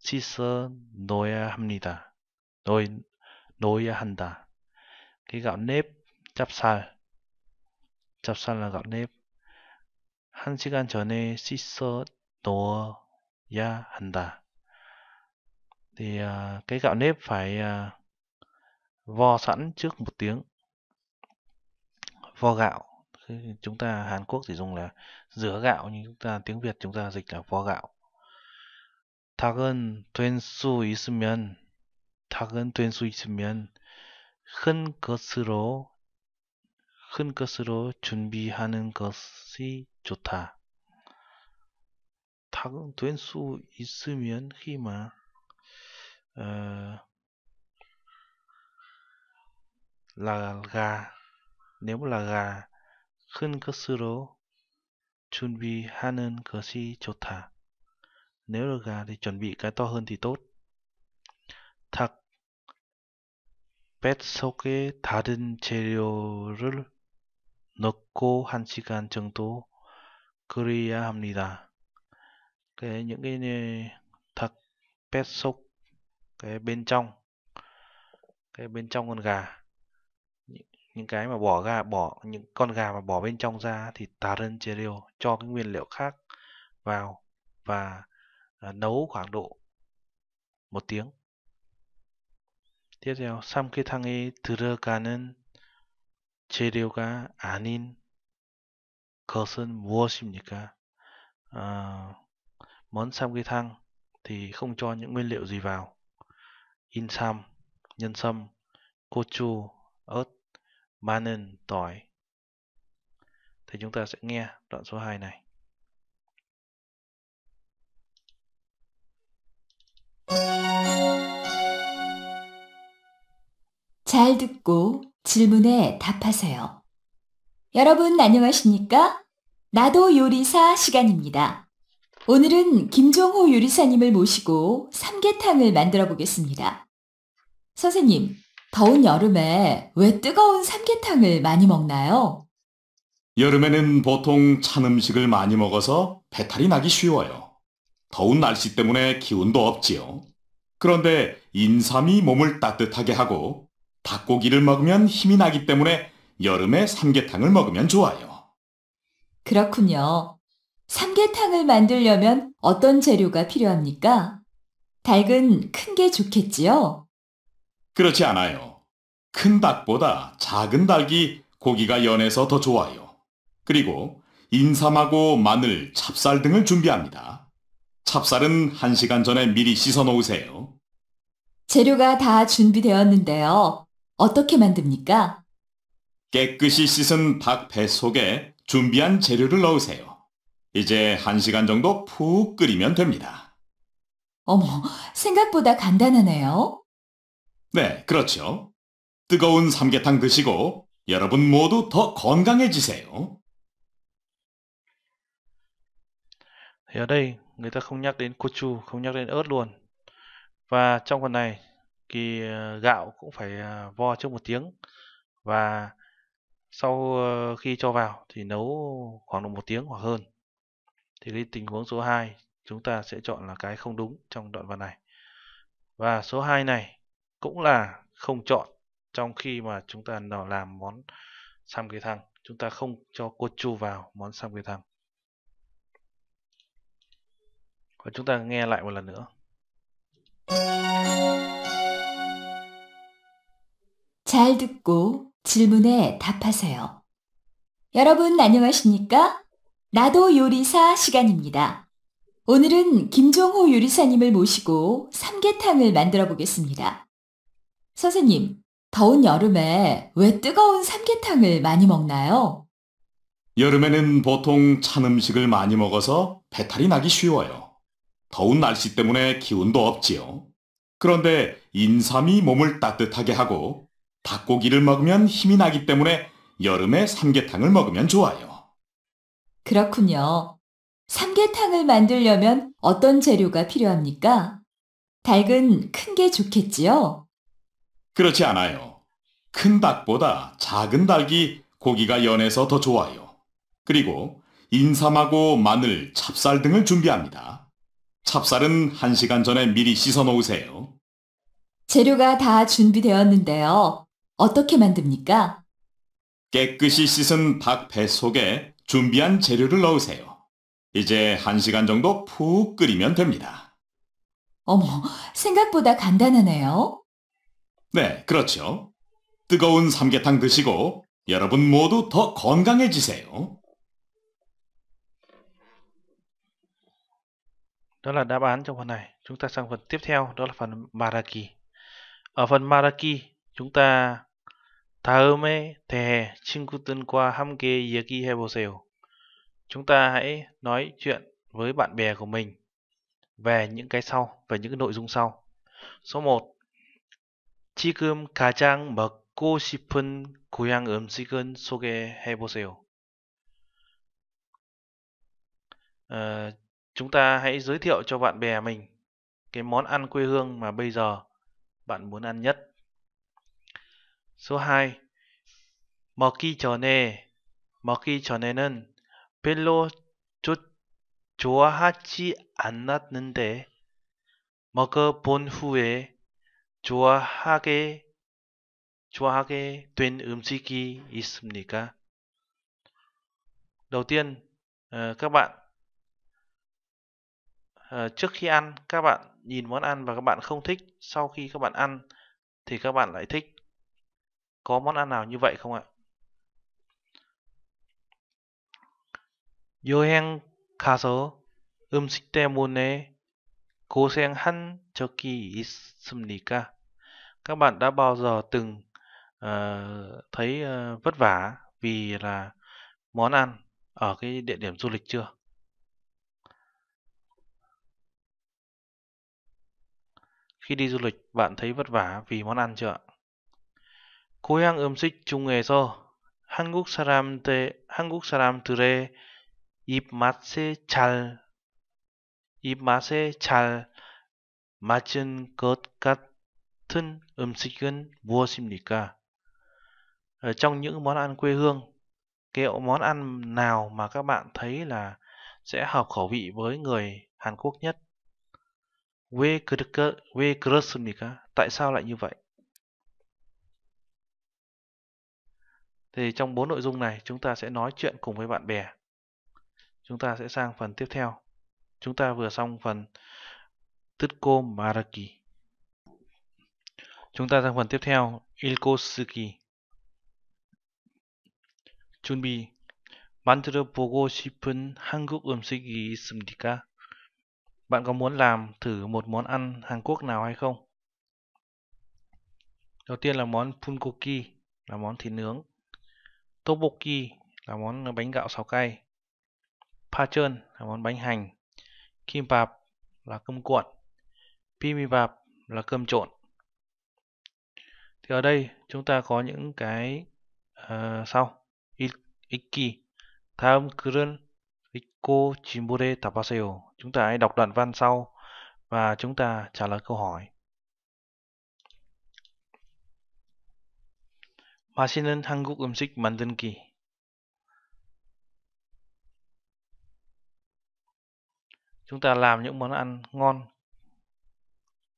씻어 놓아야 합니다. 놓, 놓아야 한다. Cái gạo nếp 짭살 짭살 là gạo nếp 한 시간 전에 씻어 놓아 ya handa. Thì uh, cái gạo nếp phải uh, vo sẵn trước một tiếng. Vo gạo. Chúng ta Hàn Quốc thì dùng là rửa gạo nhưng chúng ta tiếng Việt chúng ta dịch là vo gạo. 닭은 된수 있으면 닭은 된수 있으면 큰 것으로 큰 것으로 준비하는 것이 좋다. 될수 있으면 희망 어, 라가 내부 나가 큰 것으로 준비하는 것이 좋다. Nếu được gà thì c h ố t t 뱃속에 다른 재료를 넣고 한시간 정도 끓여야 합니다. cái những cái thật pet sốc cái bên trong cái bên trong con gà những cái mà bỏ gà bỏ những con gà mà bỏ bên trong ra thì tà rân chế liêu cho cái nguyên liệu khác vào và à, nấu khoảng độ một tiếng tiếp theo thứ chế 삼계탕의 들어가는 재료가 아닌 것은 무엇입니까? 어, món sam ghi thăng thì không cho những nguyên liệu gì vào. In sam, nhân sâm, chu, ớt, manen, tỏi. Thì chúng ta sẽ nghe đoạn số 2 này. 잘 듣고 질문에 답하세요. 여러분 안녕하십니까? 나도 요리사 시간입니다. 오늘은 김종호 요리사님을 모시고 삼계탕을 만들어 보겠습니다. 선생님, 더운 여름에 왜 뜨거운 삼계탕을 많이 먹나요? 여름에는 보통 찬 음식을 많이 먹어서 배탈이 나기 쉬워요. 더운 날씨 때문에 기운도 없지요. 그런데 인삼이 몸을 따뜻하게 하고 닭고기를 먹으면 힘이 나기 때문에 여름에 삼계탕을 먹으면 좋아요. 그렇군요. 삼계탕을 만들려면 어떤 재료가 필요합니까? 닭은 큰 게 좋겠지요? 그렇지 않아요. 큰 닭보다 작은 닭이 고기가 연해서 더 좋아요. 그리고 인삼하고 마늘, 찹쌀 등을 준비합니다. 찹쌀은 한시간 전에 미리 씻어 놓으세요. 재료가 다 준비되었는데요. 어떻게 만듭니까? 깨끗이 씻은 닭 배 속에 준비한 재료를 넣으세요. 이제 1시간 정도 푹 끓이면 됩니다. 어머, 생각보다 간단하네요. 네, 그렇죠. 뜨거운 삼계탕 드시고 여러분 모두 더 건강해지세요. Thì ở đây người ta không nhắc đến gochu, không nhắc đến ớt luôn. Và trong phần này thì gạo cũng phải vo trước một tiếng và sau khi cho vào thì nấu khoảng độ một tiếng hoặc hơn. Thì cái tình huống số 2 chúng ta sẽ chọn là cái không đúng trong đoạn văn này. Và số 2 này cũng là không chọn trong khi mà chúng ta làm món xăm cái thăng. Chúng ta không cho cốt chu vào món xăm cái thăng. Và chúng ta nghe lại một lần nữa. 잘 듣고 질문에 답하세요. 여러분 안녕하십니까? 나도 요리사 시간입니다. 오늘은 김종호 요리사님을 모시고 삼계탕을 만들어 보겠습니다. 선생님, 더운 여름에 왜 뜨거운 삼계탕을 많이 먹나요? 여름에는 보통 찬 음식을 많이 먹어서 배탈이 나기 쉬워요. 더운 날씨 때문에 기운도 없지요. 그런데 인삼이 몸을 따뜻하게 하고 닭고기를 먹으면 힘이 나기 때문에 여름에 삼계탕을 먹으면 좋아요. 그렇군요. 삼계탕을 만들려면 어떤 재료가 필요합니까? 닭은 큰 게 좋겠지요? 그렇지 않아요. 큰 닭보다 작은 닭이 고기가 연해서 더 좋아요. 그리고 인삼하고 마늘, 찹쌀 등을 준비합니다. 찹쌀은 1시간 전에 미리 씻어 놓으세요. 재료가 다 준비되었는데요. 어떻게 만듭니까? 깨끗이 씻은 닭 배 속에 준비한 재료를 넣으세요. 이제 1시간 정도 푹 끓이면 됩니다. 어머, 생각보다 간단하네요. 네, 그렇죠. 뜨거운 삼계탕 드시고 여러분 모두 더 건강해지세요. Đó là đáp án trong phần này. Chúng ta sang phần tiếp theo, đó là phần Maraki. Ở phần Maraki, chúng ta 다음에 대해 친구들과 함께 이야기해 보세요. Chúng ta hãy nói chuyện với bạn bè của mình về những cái sau, về những cái nội dung sau. Số 1. 지금 가장 먹고 싶은 고향 음식은 소개해 보세요. À, chúng ta hãy giới thiệu cho bạn bè mình cái món ăn quê hương mà bây giờ bạn muốn ăn nhất. Số 2. 먹기 전에 먹기 전에는 별로 조, 좋아하지 않았는데 먹어본 후에 좋아하게 좋아하게 된 음식이 있습니까? Đầu tiên uh, các bạn uh, trước khi ăn các bạn nhìn món ăn và các bạn không thích, sau khi các bạn ăn thì các bạn lại thích. Có món ăn nào như vậy không ạ? Yoheng 가서 음식 때문에 고생한 Choki 있습니까? Các bạn đã bao giờ từng uh, thấy uh, vất vả vì là món ăn ở cái địa điểm du lịch chưa? Khi đi du lịch, bạn thấy vất vả vì món ăn chưa ạ? 고향 음식 중에서 한국 사람들 한국 사람들의 입맛에 잘 입맛에 잘 맞은 것 같은 음식은 무엇입니까? trong những món ăn quê hương, cái món ăn nào mà các bạn thấy là sẽ hợp khẩu vị với người Hàn Quốc nhất? 왜 그렇게 왜 그렇습니까? Tại sao lại như vậy? Thì trong bốn nội dung này chúng ta sẽ nói chuyện cùng với bạn bè. Chúng ta sẽ sang phần tiếp theo. Chúng ta vừa xong phần Tutko Maraki. Chúng ta sang phần tiếp theo Ilkosuki. 준비 만들어 보고 싶은 한국 음식이 있습니까? Bạn có muốn làm thử một món ăn Hàn Quốc nào hay không? Đầu tiên là món bulgogi, là món thịt nướng. Toboki là món bánh gạo xào cay. Pachon là món bánh hành. Kimbap là cơm cuộn. Bibimbap là cơm trộn. Thì ở đây chúng ta có những cái uh, sau. Ikki 다음 글은 읽고 진보를 답하세요. Chúng ta hãy đọc đoạn văn sau và chúng ta trả lời câu hỏi. 맛있는 한국 음식 만들기 Chúng ta làm những món ăn ngon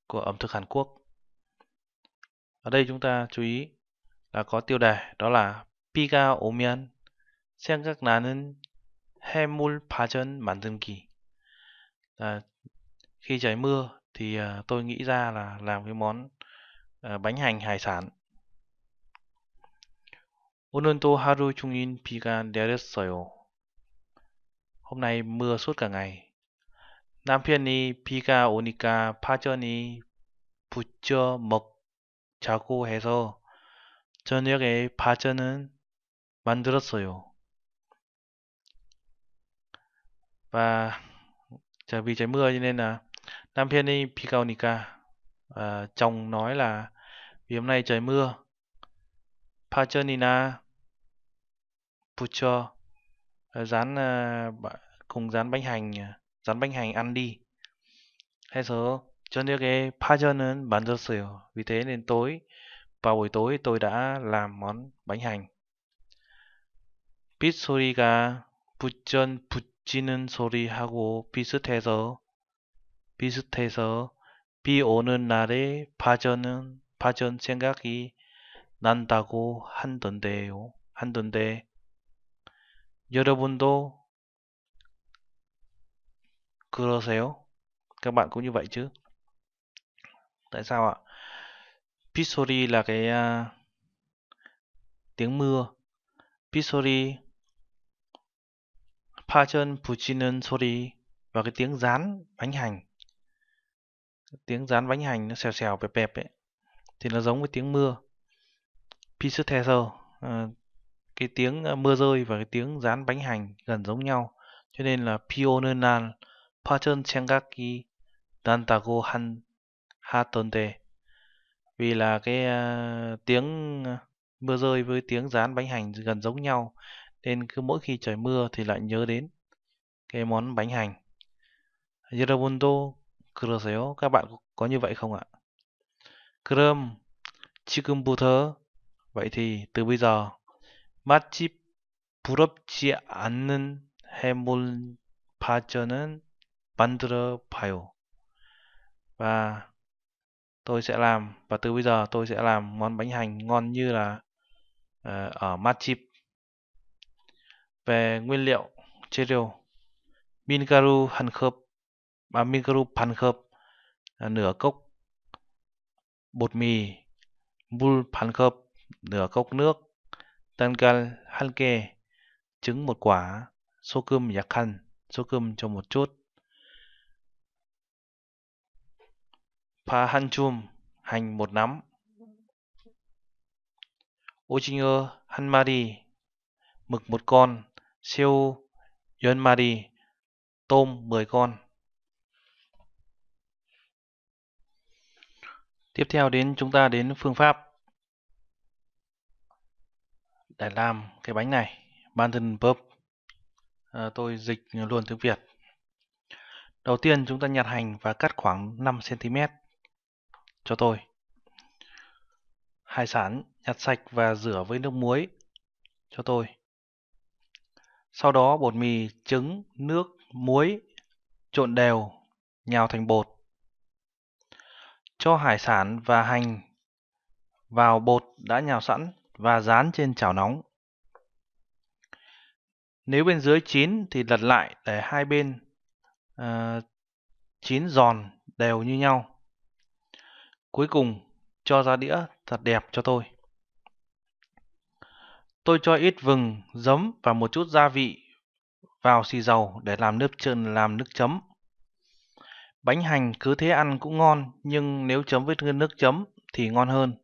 của ẩm thực Hàn Quốc. Ở đây chúng ta chú ý là có tiêu đề đó là 비가 오면 생각나는 해물 파전 만들기. À, khi trời mưa thì à, tôi nghĩ ra là làm cái món à, bánh hành hải sản 오늘도 하루 종일 비가 내렸어요. Hôm nay mưa suốt cả ngày. 남편이 비가 오니까 파전이 부쳐 먹자고 해서 저녁에 파전은 만들었어요. Và giờ vì trời mưa cho nên là 남편이 비가 오니까 à, chồng nói là vì hôm nay trời mưa pajonina pucho ờ, dán ờ, cùng dán bánh hành ờ, dán bánh hành ăn đi Hay số cho nên cái 해서 bán rất 만들었어요. Vì thế nên tối vào buổi tối tôi đã làm món bánh hành. 빗소리가 부전 붙이는 소리하고 비슷해서 비슷해서 비 오는 날에 파전은 파전 생각이 난다고 한던데요. 한던데 여러분도 그러세요? Các bạn cũng như vậy chứ? Tại sao ạ? Pissori là cái uh, tiếng mưa. Pissori 파전 부치는 소리 và cái tiếng rán bánh hành. Tiếng rán bánh hành nó xèo xèo bẹp bẹp ấy thì nó giống với tiếng mưa pieces tether ờ, à, cái tiếng ờ, mưa rơi và cái tiếng dán bánh hành gần giống nhau cho nên là Pionan, pattern chengaki dantago han hatonte vì là cái uh, tiếng mưa rơi với tiếng dán bánh hành gần giống nhau nên cứ mỗi khi trời mưa thì lại nhớ đến cái món bánh hành Yerobundo Kuroseo các bạn có như vậy không ạ? Krum Chikumbuter Vậy thì từ bây giờ 마치 부럽지 않는 해물 파전은 만들어 봐요. Và tôi sẽ làm và từ bây giờ tôi sẽ làm món bánh hành ngon như là uh, ở Machip. Về nguyên liệu 재료 minkaru hàn khớp và minkaru pan khớp nửa cốc bột mì mul pan khớp nửa cốc nước tangal halke trứng một quả số khăn, số sokum cho một chút pahanchum hành một nắm ojinger hanmari mực một con siêu yonmari tôm 10 con tiếp theo đến chúng ta đến phương pháp để làm cái bánh này Mountain Pop à, ờ, tôi dịch luôn tiếng Việt đầu tiên chúng ta nhặt hành và cắt khoảng 5cm cho tôi hải sản nhặt sạch và rửa với nước muối cho tôi sau đó bột mì trứng nước muối trộn đều nhào thành bột cho hải sản và hành vào bột đã nhào sẵn và dán trên chảo nóng. Nếu bên dưới chín thì lật lại để hai bên uh, chín giòn đều như nhau. Cuối cùng cho ra đĩa thật đẹp cho tôi. Tôi cho ít vừng, giấm và một chút gia vị vào xì dầu để làm nước chừng làm nước chấm. Bánh hành cứ thế ăn cũng ngon, nhưng nếu chấm với nước chấm thì ngon hơn.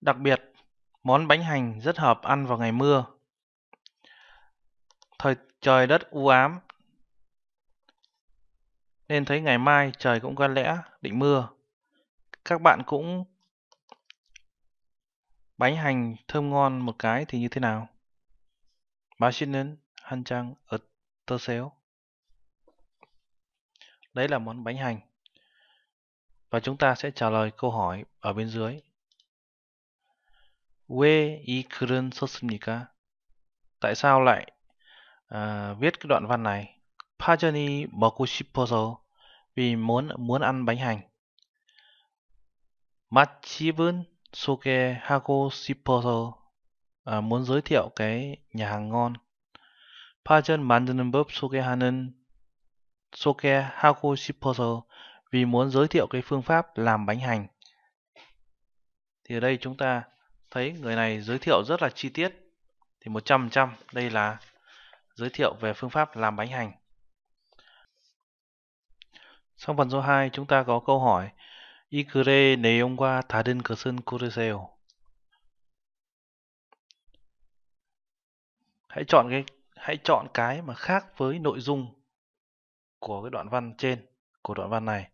Đặc biệt, món bánh hành rất hợp ăn vào ngày mưa. Thời trời đất u ám, nên thấy ngày mai trời cũng có lẽ định mưa. Các bạn cũng bánh hành thơm ngon một cái thì như thế nào? 맛있는 한장 어떠세요? Đấy là món bánh hành. Và chúng ta sẽ trả lời câu hỏi ở bên dưới. 왜이 글은 썼습니까? Tại sao lại uh, viết cái đoạn văn này? 파전이 먹고 싶어서 vì muốn muốn ăn bánh hành. 맛집은 소개하고 싶어서 uh, muốn giới thiệu cái nhà hàng ngon. 파전 만드는 법 소개하는 소개하고 싶어서 vì muốn giới thiệu cái phương pháp làm bánh hành. Thì ở đây chúng ta thấy người này giới thiệu rất là chi tiết thì 100% đây là giới thiệu về phương pháp làm bánh hành sang phần số 2 chúng ta có câu hỏi Ikure 내용과 다른 것은 고르세요 hãy chọn cái hãy chọn cái mà khác với nội dung của cái đoạn văn trên của đoạn văn này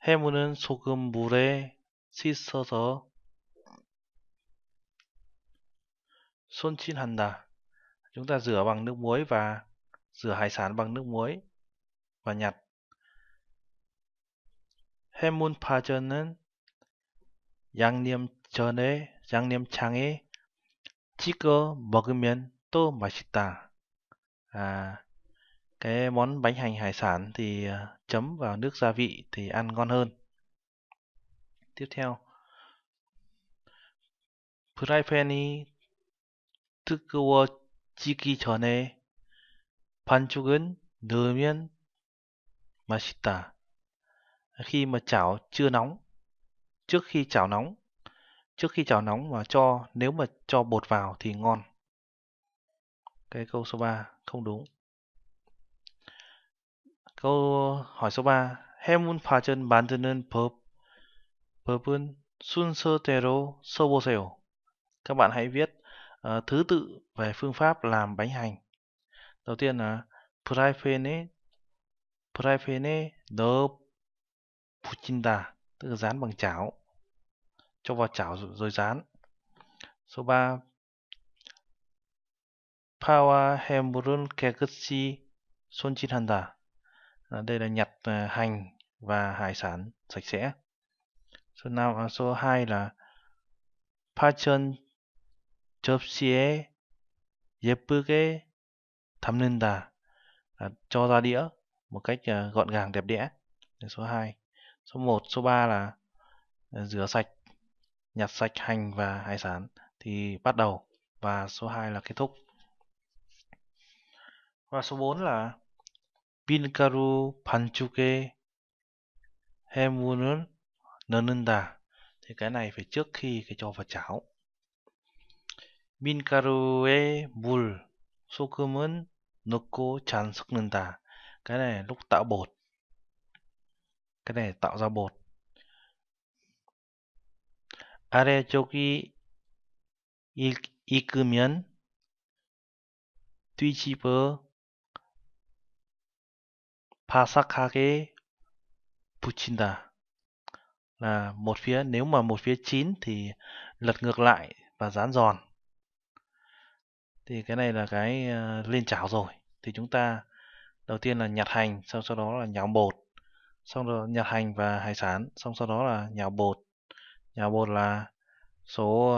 해문은 소금 물에 씻어서 chín hẳn Sonchinhanda. Chúng ta rửa bằng nước muối và rửa hải sản bằng nước muối và nhặt. 해문파전은 양념전에 양념장에 찍어 먹으면 또 맛있다. À, cái món bánh hành hải sản thì à, chấm vào nước gia vị thì ăn ngon hơn. Tiếp theo. 프라이팬이 뜨거워지기 전에 반죽은 넣으면 맛있다. Khi mà chảo chưa nóng, trước khi chảo nóng, trước khi chảo nóng mà cho nếu mà cho bột vào thì ngon. Cái câu số 3 không đúng. Câu hỏi số 3. 해문 파전 만드는 법 법은 순서대로 써보세요. Các bạn hãy viết Ờ, thứ tự về phương pháp làm bánh hành. Đầu tiên là Prifene Prifene do Puchinda tức là dán bằng chảo cho vào chảo rồi, dán. Số 3 Power Hembrun Kekeshi Sonchinhanda ờ, đây là nhặt ờ, hành và hải sản sạch sẽ. Số 5 à, số 2 là Pachon 접시에 예쁘게 담는다 là cho ra đĩa một cách à, gọn gàng đẹp đẽ số 2 số 1 số 3 là à, rửa sạch nhặt sạch hành và hải sản thì bắt đầu và số 2 là kết thúc và số 4 là Pinkaru Panchuke Hemunun Nanda thì cái này phải trước khi cái cho vào chảo 민가루에 물 소금은 넣고 tràn 섞는다. Cái này lúc tạo bột. Cái này tạo ra bột. 아래쪽이 익, 익으면 뒤집어 바삭하게 붙인다. Là một phía nếu mà một phía chín thì lật ngược lại và dán giòn thì cái này là cái ờ, lên chảo rồi thì chúng ta đầu tiên là nhặt hành sau sau đó là nhào bột xong rồi nhặt hành và hải sản xong sau đó là nhào bột nhào bột là số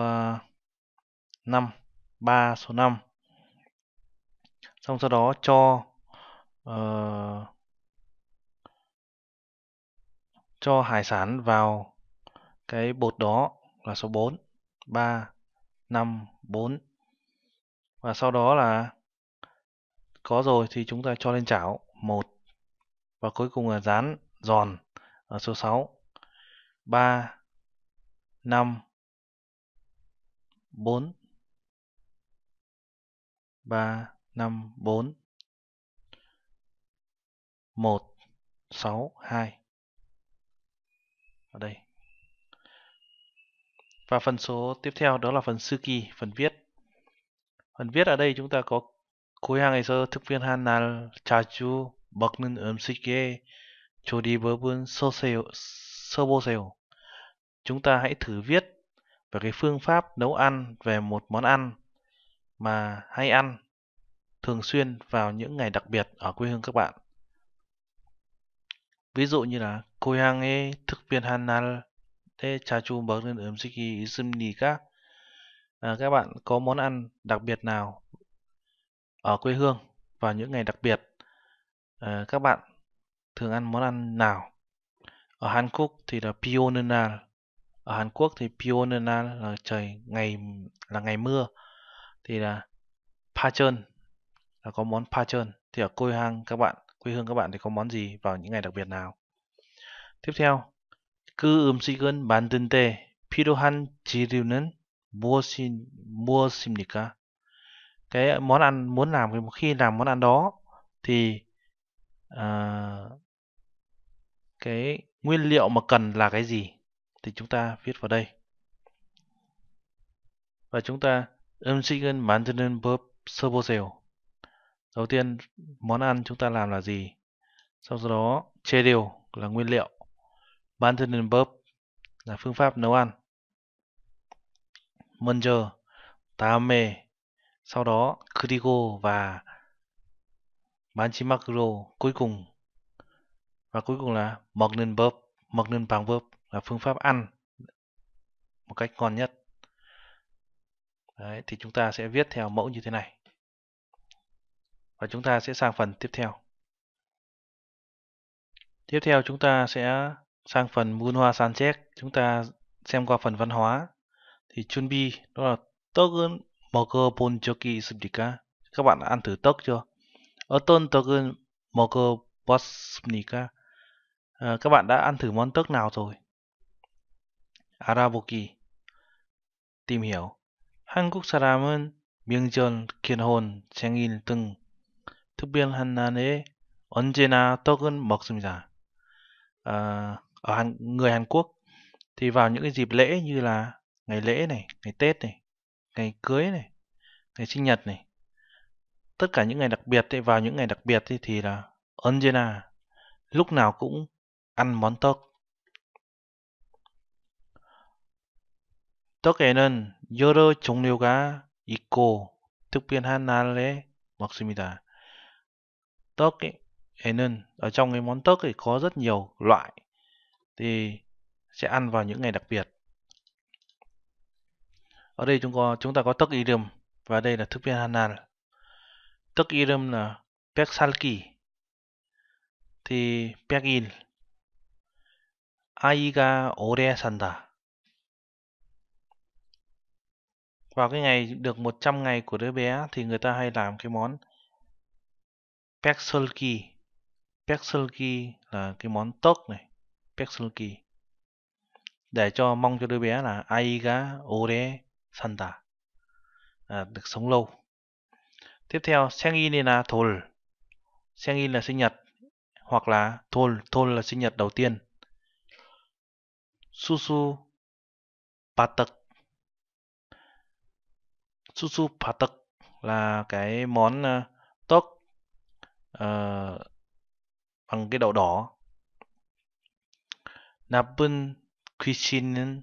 5 ờ, 3 số 5 xong sau đó cho uh, cho hải sản vào cái bột đó là số 4 3 5 4 và sau đó là có rồi thì chúng ta cho lên chảo một và cuối cùng là dán giòn ở số 6 3 5 4 3 5 4 1 6 2 ở đây và phần số tiếp theo đó là phần sư kỳ phần viết Phần viết ở đây chúng ta có cô hàng ngày sơ thức viên Hanal Chaju Baknun sêu Chodi bô sêu Chúng ta hãy thử viết về cái phương pháp nấu ăn về một món ăn mà hay ăn thường xuyên vào những ngày đặc biệt ở quê hương các bạn. Ví dụ như là cô hàng thức viên cha bậc 특별한 날때 자주 먹는 음식이 있습니까? à, các bạn có món ăn đặc biệt nào ở quê hương vào những ngày đặc biệt à, các bạn thường ăn món ăn nào ở Hàn Quốc thì là pionenal ở Hàn Quốc thì pionenal là trời ngày là ngày mưa thì là pachon là có món pachon thì ở quê hương các bạn quê hương các bạn thì có món gì vào những ngày đặc biệt nào tiếp theo 그 음식은 만든 때 필요한 재료는 mua xin mua sim cả cái món ăn muốn làm khi làm món ăn đó thì uh, cái nguyên liệu mà cần là cái gì thì chúng ta viết vào đây và chúng ta 음식은 sơ 법 써보세요 đầu tiên món ăn chúng ta làm là gì sau đó chế đều là nguyên liệu 만드는 법 là phương pháp nấu ăn 먼저, 다음에, sau đó, 그리고 và 마지막으로, cuối cùng. Và cuối cùng là mọc mọc 법, bằng 방법 là phương pháp ăn một cách ngon nhất. Đấy, thì chúng ta sẽ viết theo mẫu như thế này. Và chúng ta sẽ sang phần tiếp theo. Tiếp theo chúng ta sẽ sang phần Munhua Sanchek. Chúng ta xem qua phần văn hóa thì chuẩn bị đó là 떡은 먹어본 적이 있습니까? Các bạn đã ăn thử 떡 chưa? ở 어떤 떡은 먹어봤습니까? bosnika các bạn đã ăn thử món 떡 nào rồi? 알아보기 tìm hiểu Hàn 한국 사람은 명절 결혼 생일 등 특별한 날에 언제나 떡은 먹습니다. À, ở Hàn, người Hàn Quốc thì vào những cái dịp lễ như là ngày lễ này, ngày Tết này, ngày cưới này, ngày sinh nhật này. Tất cả những ngày đặc biệt thì vào những ngày đặc biệt thì, thì là Anjana lúc nào cũng ăn món nên liêu tóc. 떡에는 여러 종류가 있고 특별한 날에 먹습니다. nên ở trong cái món 떡 thì có rất nhiều loại thì sẽ ăn vào những ngày đặc biệt. Ở đây chúng có chúng ta có tắc idiom và đây là thức viên Hanal. Tắc idiom là Peksalki thì Pekin aiga ore 산다. Vào cái ngày được 100 ngày của đứa bé thì người ta hay làm cái món peksulki. Peksulki là cái món tốc này, peksulki. Để cho mong cho đứa bé là aiga ore 산다. À, được sống lâu. Tiếp theo 생일이나 là 돌. 생일 là sinh nhật hoặc là 돌, 돌 là sinh nhật đầu tiên. 수수 바닥. 수수 바닥 là cái món uh, ờ, tốc ờ, bằng cái đậu đỏ. 나쁜 귀신은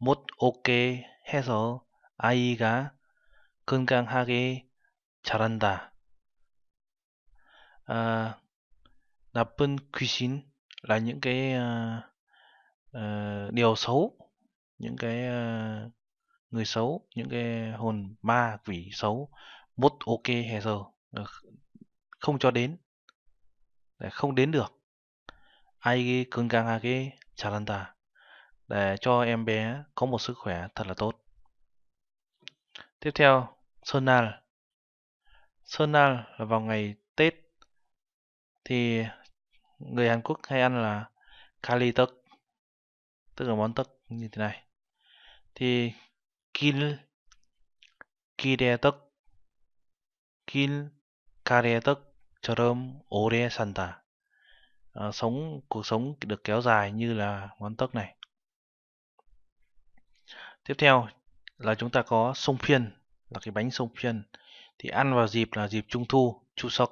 못 오게 해서 아이가 건강하게 자란다. 아, 나쁜 귀신 là những cái uh, uh, điều xấu, những cái uh, người xấu, những cái hồn ma quỷ xấu. Một ok hè giờ không cho đến, không đến được. 아이게 건강하게 자란다 để cho em bé có một sức khỏe thật là tốt. Tiếp theo, sơn sơn Sonal là vào ngày Tết thì người Hàn Quốc hay ăn là kali tteok, tức là món tteok như thế này. Thì kil kire tteok, kil kare tteok처럼 오래 산다. À, sống cuộc sống được kéo dài như là món tteok này tiếp theo là chúng ta có sông phiên là cái bánh sông phiên thì ăn vào dịp là dịp trung thu 추석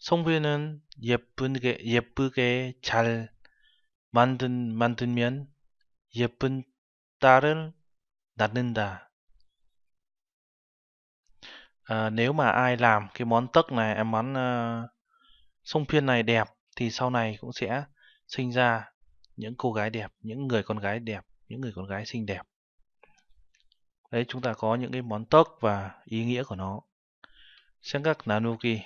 송편은 예쁘게 예쁘게 잘 만든 만들면 예쁜 딸을 낳는다. À, nếu mà ai làm cái món tấc này, em món uh, sông phiên này đẹp thì sau này cũng sẽ sinh ra những cô gái đẹp, những người con gái đẹp, những người con gái xinh đẹp đấy chúng ta có những cái món tốc và ý nghĩa của nó 생각나누기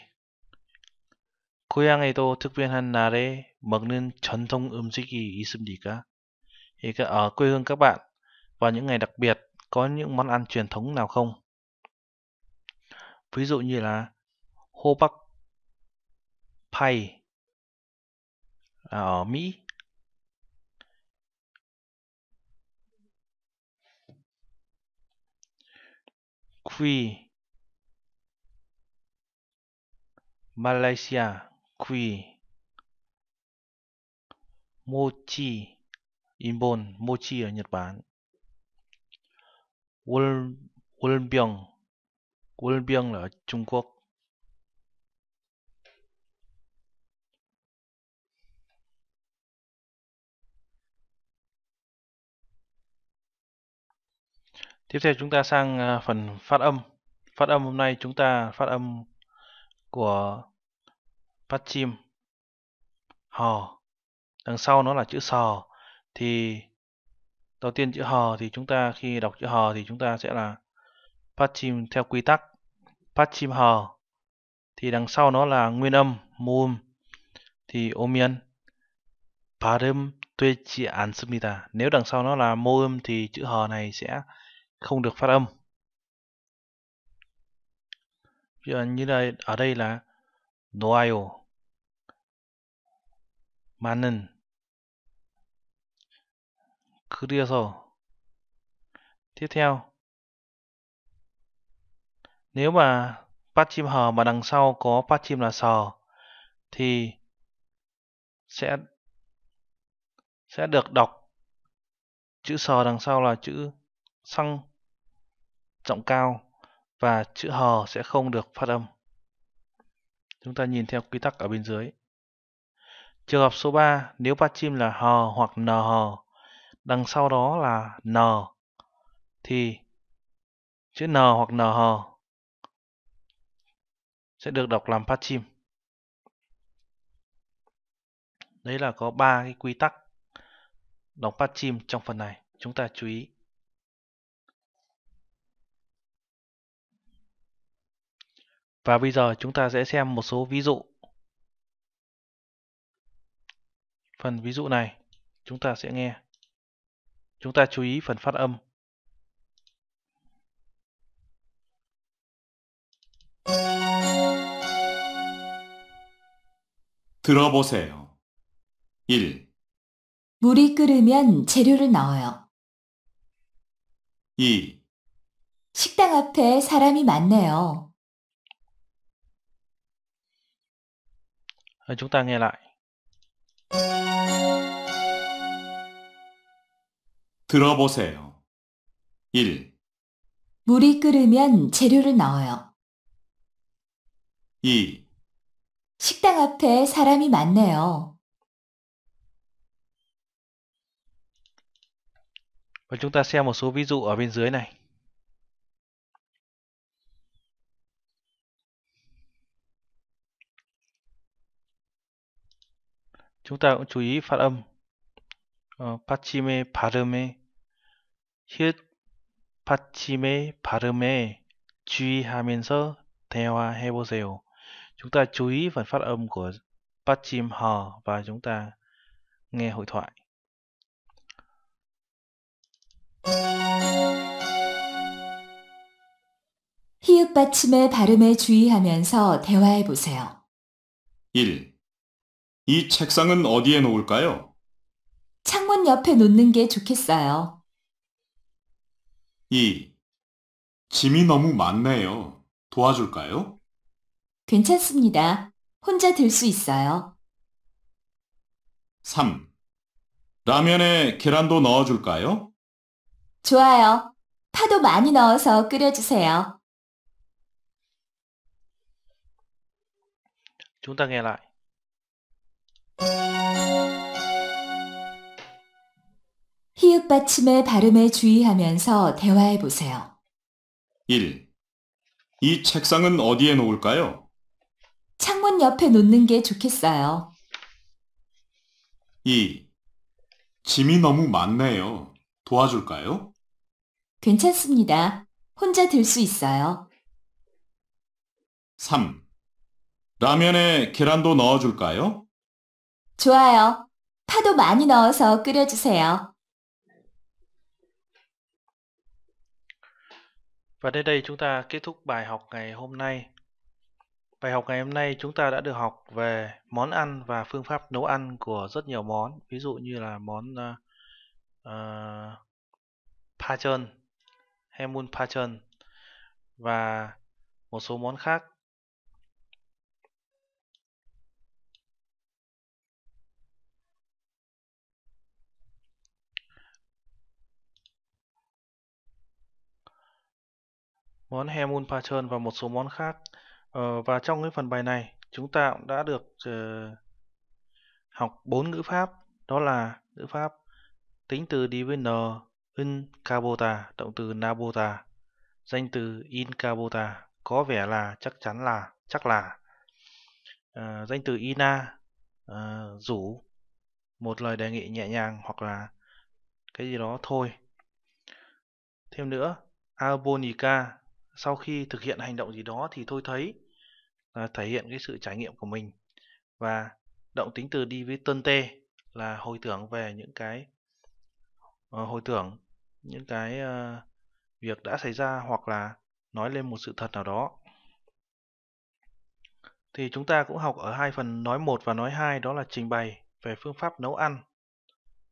고향에도 특별한 날에 먹는 전통 음식이 있습니까? 그러니까 ở quê hương các bạn và những ngày đặc biệt có những món ăn truyền thống nào không? Ví dụ như là hô bắc pay ở Mỹ Quy Malaysia Quy Mochi Inbon Mochi ở Nhật Bản Wolbyong Wolbyong là ở Trung Quốc Tiếp theo chúng ta sang à, phần phát âm. Phát âm hôm nay chúng ta phát âm của phát chim hò. Đằng sau nó là chữ sò thì đầu tiên chữ hò thì chúng ta khi đọc chữ hò thì chúng ta sẽ là phát chim theo quy tắc phát chim hò thì đằng sau nó là nguyên âm mum thì omian 발음 되지 않습니다. Nếu đằng sau nó là mô âm thì chữ hò này sẽ không được phát âm như đây ở đây là noayo 많은 그래서 tiếp theo nếu mà phát chim hờ mà đằng sau có phát chim là sờ thì sẽ sẽ được đọc chữ sờ đằng sau là chữ xăng giọng cao và chữ hò sẽ không được phát âm. Chúng ta nhìn theo quy tắc ở bên dưới. Trường hợp số 3, nếu phát chim là hò hoặc n hò, đằng sau đó là n, thì chữ n hoặc n hò sẽ được đọc làm phát chim. Đấy là có ba cái quy tắc đọc phát chim trong phần này. Chúng ta chú ý. Và bây giờ chúng ta sẽ xem một số ví dụ. Phần ví dụ này chúng ta sẽ nghe. Chúng ta chú ý phần phát âm. 들어보세요. 1. 물이 끓으면 재료를 넣어요. 2. 식당 앞에 사람이 많네요. Chúng ta nghe lại. 들어보세요. 1. 물이 끓으면 재료를 넣어요. 2. 식당 앞에 사람이 많네요. Và chúng ta xem một số ví dụ ở bên dưới này. chúng ta cũng chú ý phát âm h 어, 받침의 발음에 흣받 h i 발음 a 주의하면서 대화해 보세요. Chúng ta chú ý phần phát âm của 받침 hờ và chúng ta nghe hội thoại. 히읗 받침의 발음에 주의하면서 대화해 보세요. 1. 이 책상은 어디에 놓을까요? 창문 옆에 놓는 게 좋겠어요. 2. 짐이 너무 많네요. 도와줄까요? 괜찮습니다. 혼자 들 수 있어요. 3. 라면에 계란도 넣어줄까요? 좋아요. 파도 많이 넣어서 끓여주세요. c h ú n 히읗 받침의 발음에 주의하면서 대화해 보세요. 1. 이 책상은 어디에 놓을까요? 창문 옆에 놓는 게 좋겠어요. 2. 짐이 너무 많네요. 도와줄까요? 괜찮습니다. 혼자 들 수 있어요. 3. 라면에 계란도 넣어줄까요? 좋아요. 파도 많이 넣어서 끓여주세요. Và đến đây chúng ta kết thúc bài học ngày hôm nay. Bài học ngày hôm nay chúng ta đã được học về món ăn và phương pháp nấu ăn của rất nhiều món, ví dụ như là món uh, ờ, uh, ờ, pa chân, hemun pa chân và một số món khác món Hemun Pattern và một số món khác. Ờ, và trong cái phần bài này chúng ta cũng đã được uh, học bốn ngữ pháp đó là ngữ pháp tính từ đi với n in cabota động từ nabota danh từ in cabota có vẻ là chắc chắn là chắc là uh, danh từ ina uh, rủ một lời đề nghị nhẹ nhàng hoặc là cái gì đó thôi thêm nữa abonica sau khi thực hiện hành động gì đó thì tôi thấy là thể hiện cái sự trải nghiệm của mình và động tính từ đi với tân tê là hồi tưởng về những cái uh, hồi tưởng những cái uh, việc đã xảy ra hoặc là nói lên một sự thật nào đó thì chúng ta cũng học ở hai phần nói một và nói hai đó là trình bày về phương pháp nấu ăn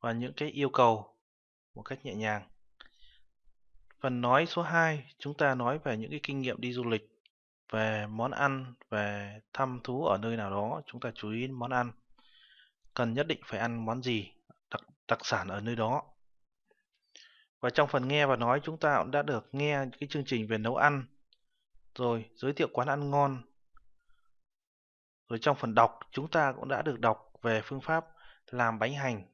và những cái yêu cầu một cách nhẹ nhàng Phần nói số 2, chúng ta nói về những cái kinh nghiệm đi du lịch, về món ăn, về thăm thú ở nơi nào đó, chúng ta chú ý món ăn. Cần nhất định phải ăn món gì, đặc, đặc sản ở nơi đó. Và trong phần nghe và nói chúng ta cũng đã được nghe cái chương trình về nấu ăn, rồi giới thiệu quán ăn ngon. Rồi trong phần đọc chúng ta cũng đã được đọc về phương pháp làm bánh hành.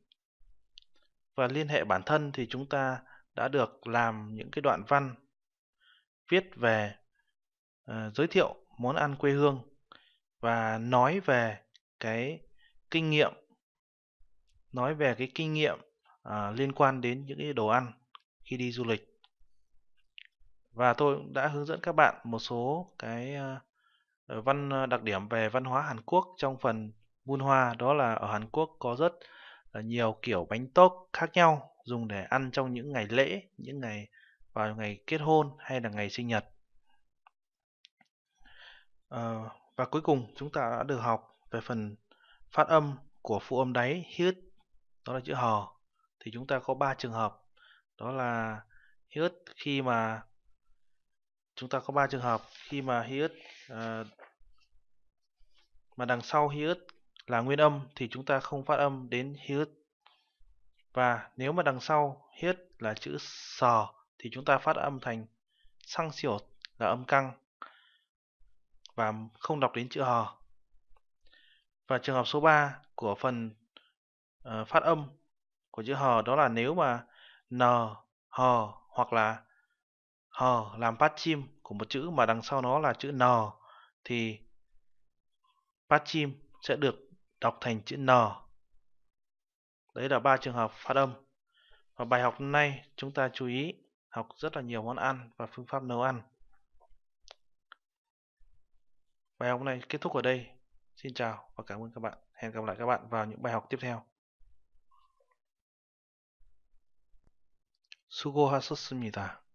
Và liên hệ bản thân thì chúng ta đã được làm những cái đoạn văn viết về uh, giới thiệu món ăn quê hương và nói về cái kinh nghiệm nói về cái kinh nghiệm uh, liên quan đến những cái đồ ăn khi đi du lịch và tôi cũng đã hướng dẫn các bạn một số cái uh, văn đặc điểm về văn hóa Hàn Quốc trong phần Moon Hoa đó là ở Hàn Quốc có rất nhiều kiểu bánh tốt khác nhau dùng để ăn trong những ngày lễ, những ngày vào ngày kết hôn hay là ngày sinh nhật. À, và cuối cùng chúng ta đã được học về phần phát âm của phụ âm đáy hít đó là chữ hò thì chúng ta có ba trường hợp đó là hít khi mà chúng ta có ba trường hợp khi mà hít uh, mà đằng sau hít là nguyên âm thì chúng ta không phát âm đến hiết. Và nếu mà đằng sau hiết là chữ sờ thì chúng ta phát âm thành sang xỉu là âm căng và không đọc đến chữ hờ. Và trường hợp số 3 của phần uh, phát âm của chữ hờ đó là nếu mà n, hờ hoặc là hờ làm phát chim của một chữ mà đằng sau nó là chữ n thì phát chim sẽ được đọc thành chữ N. Đấy là ba trường hợp phát âm. Và bài học hôm nay chúng ta chú ý học rất là nhiều món ăn và phương pháp nấu ăn. Bài học này kết thúc ở đây. Xin chào và cảm ơn các bạn. Hẹn gặp lại các bạn vào những bài học tiếp theo. 수고하셨습니다.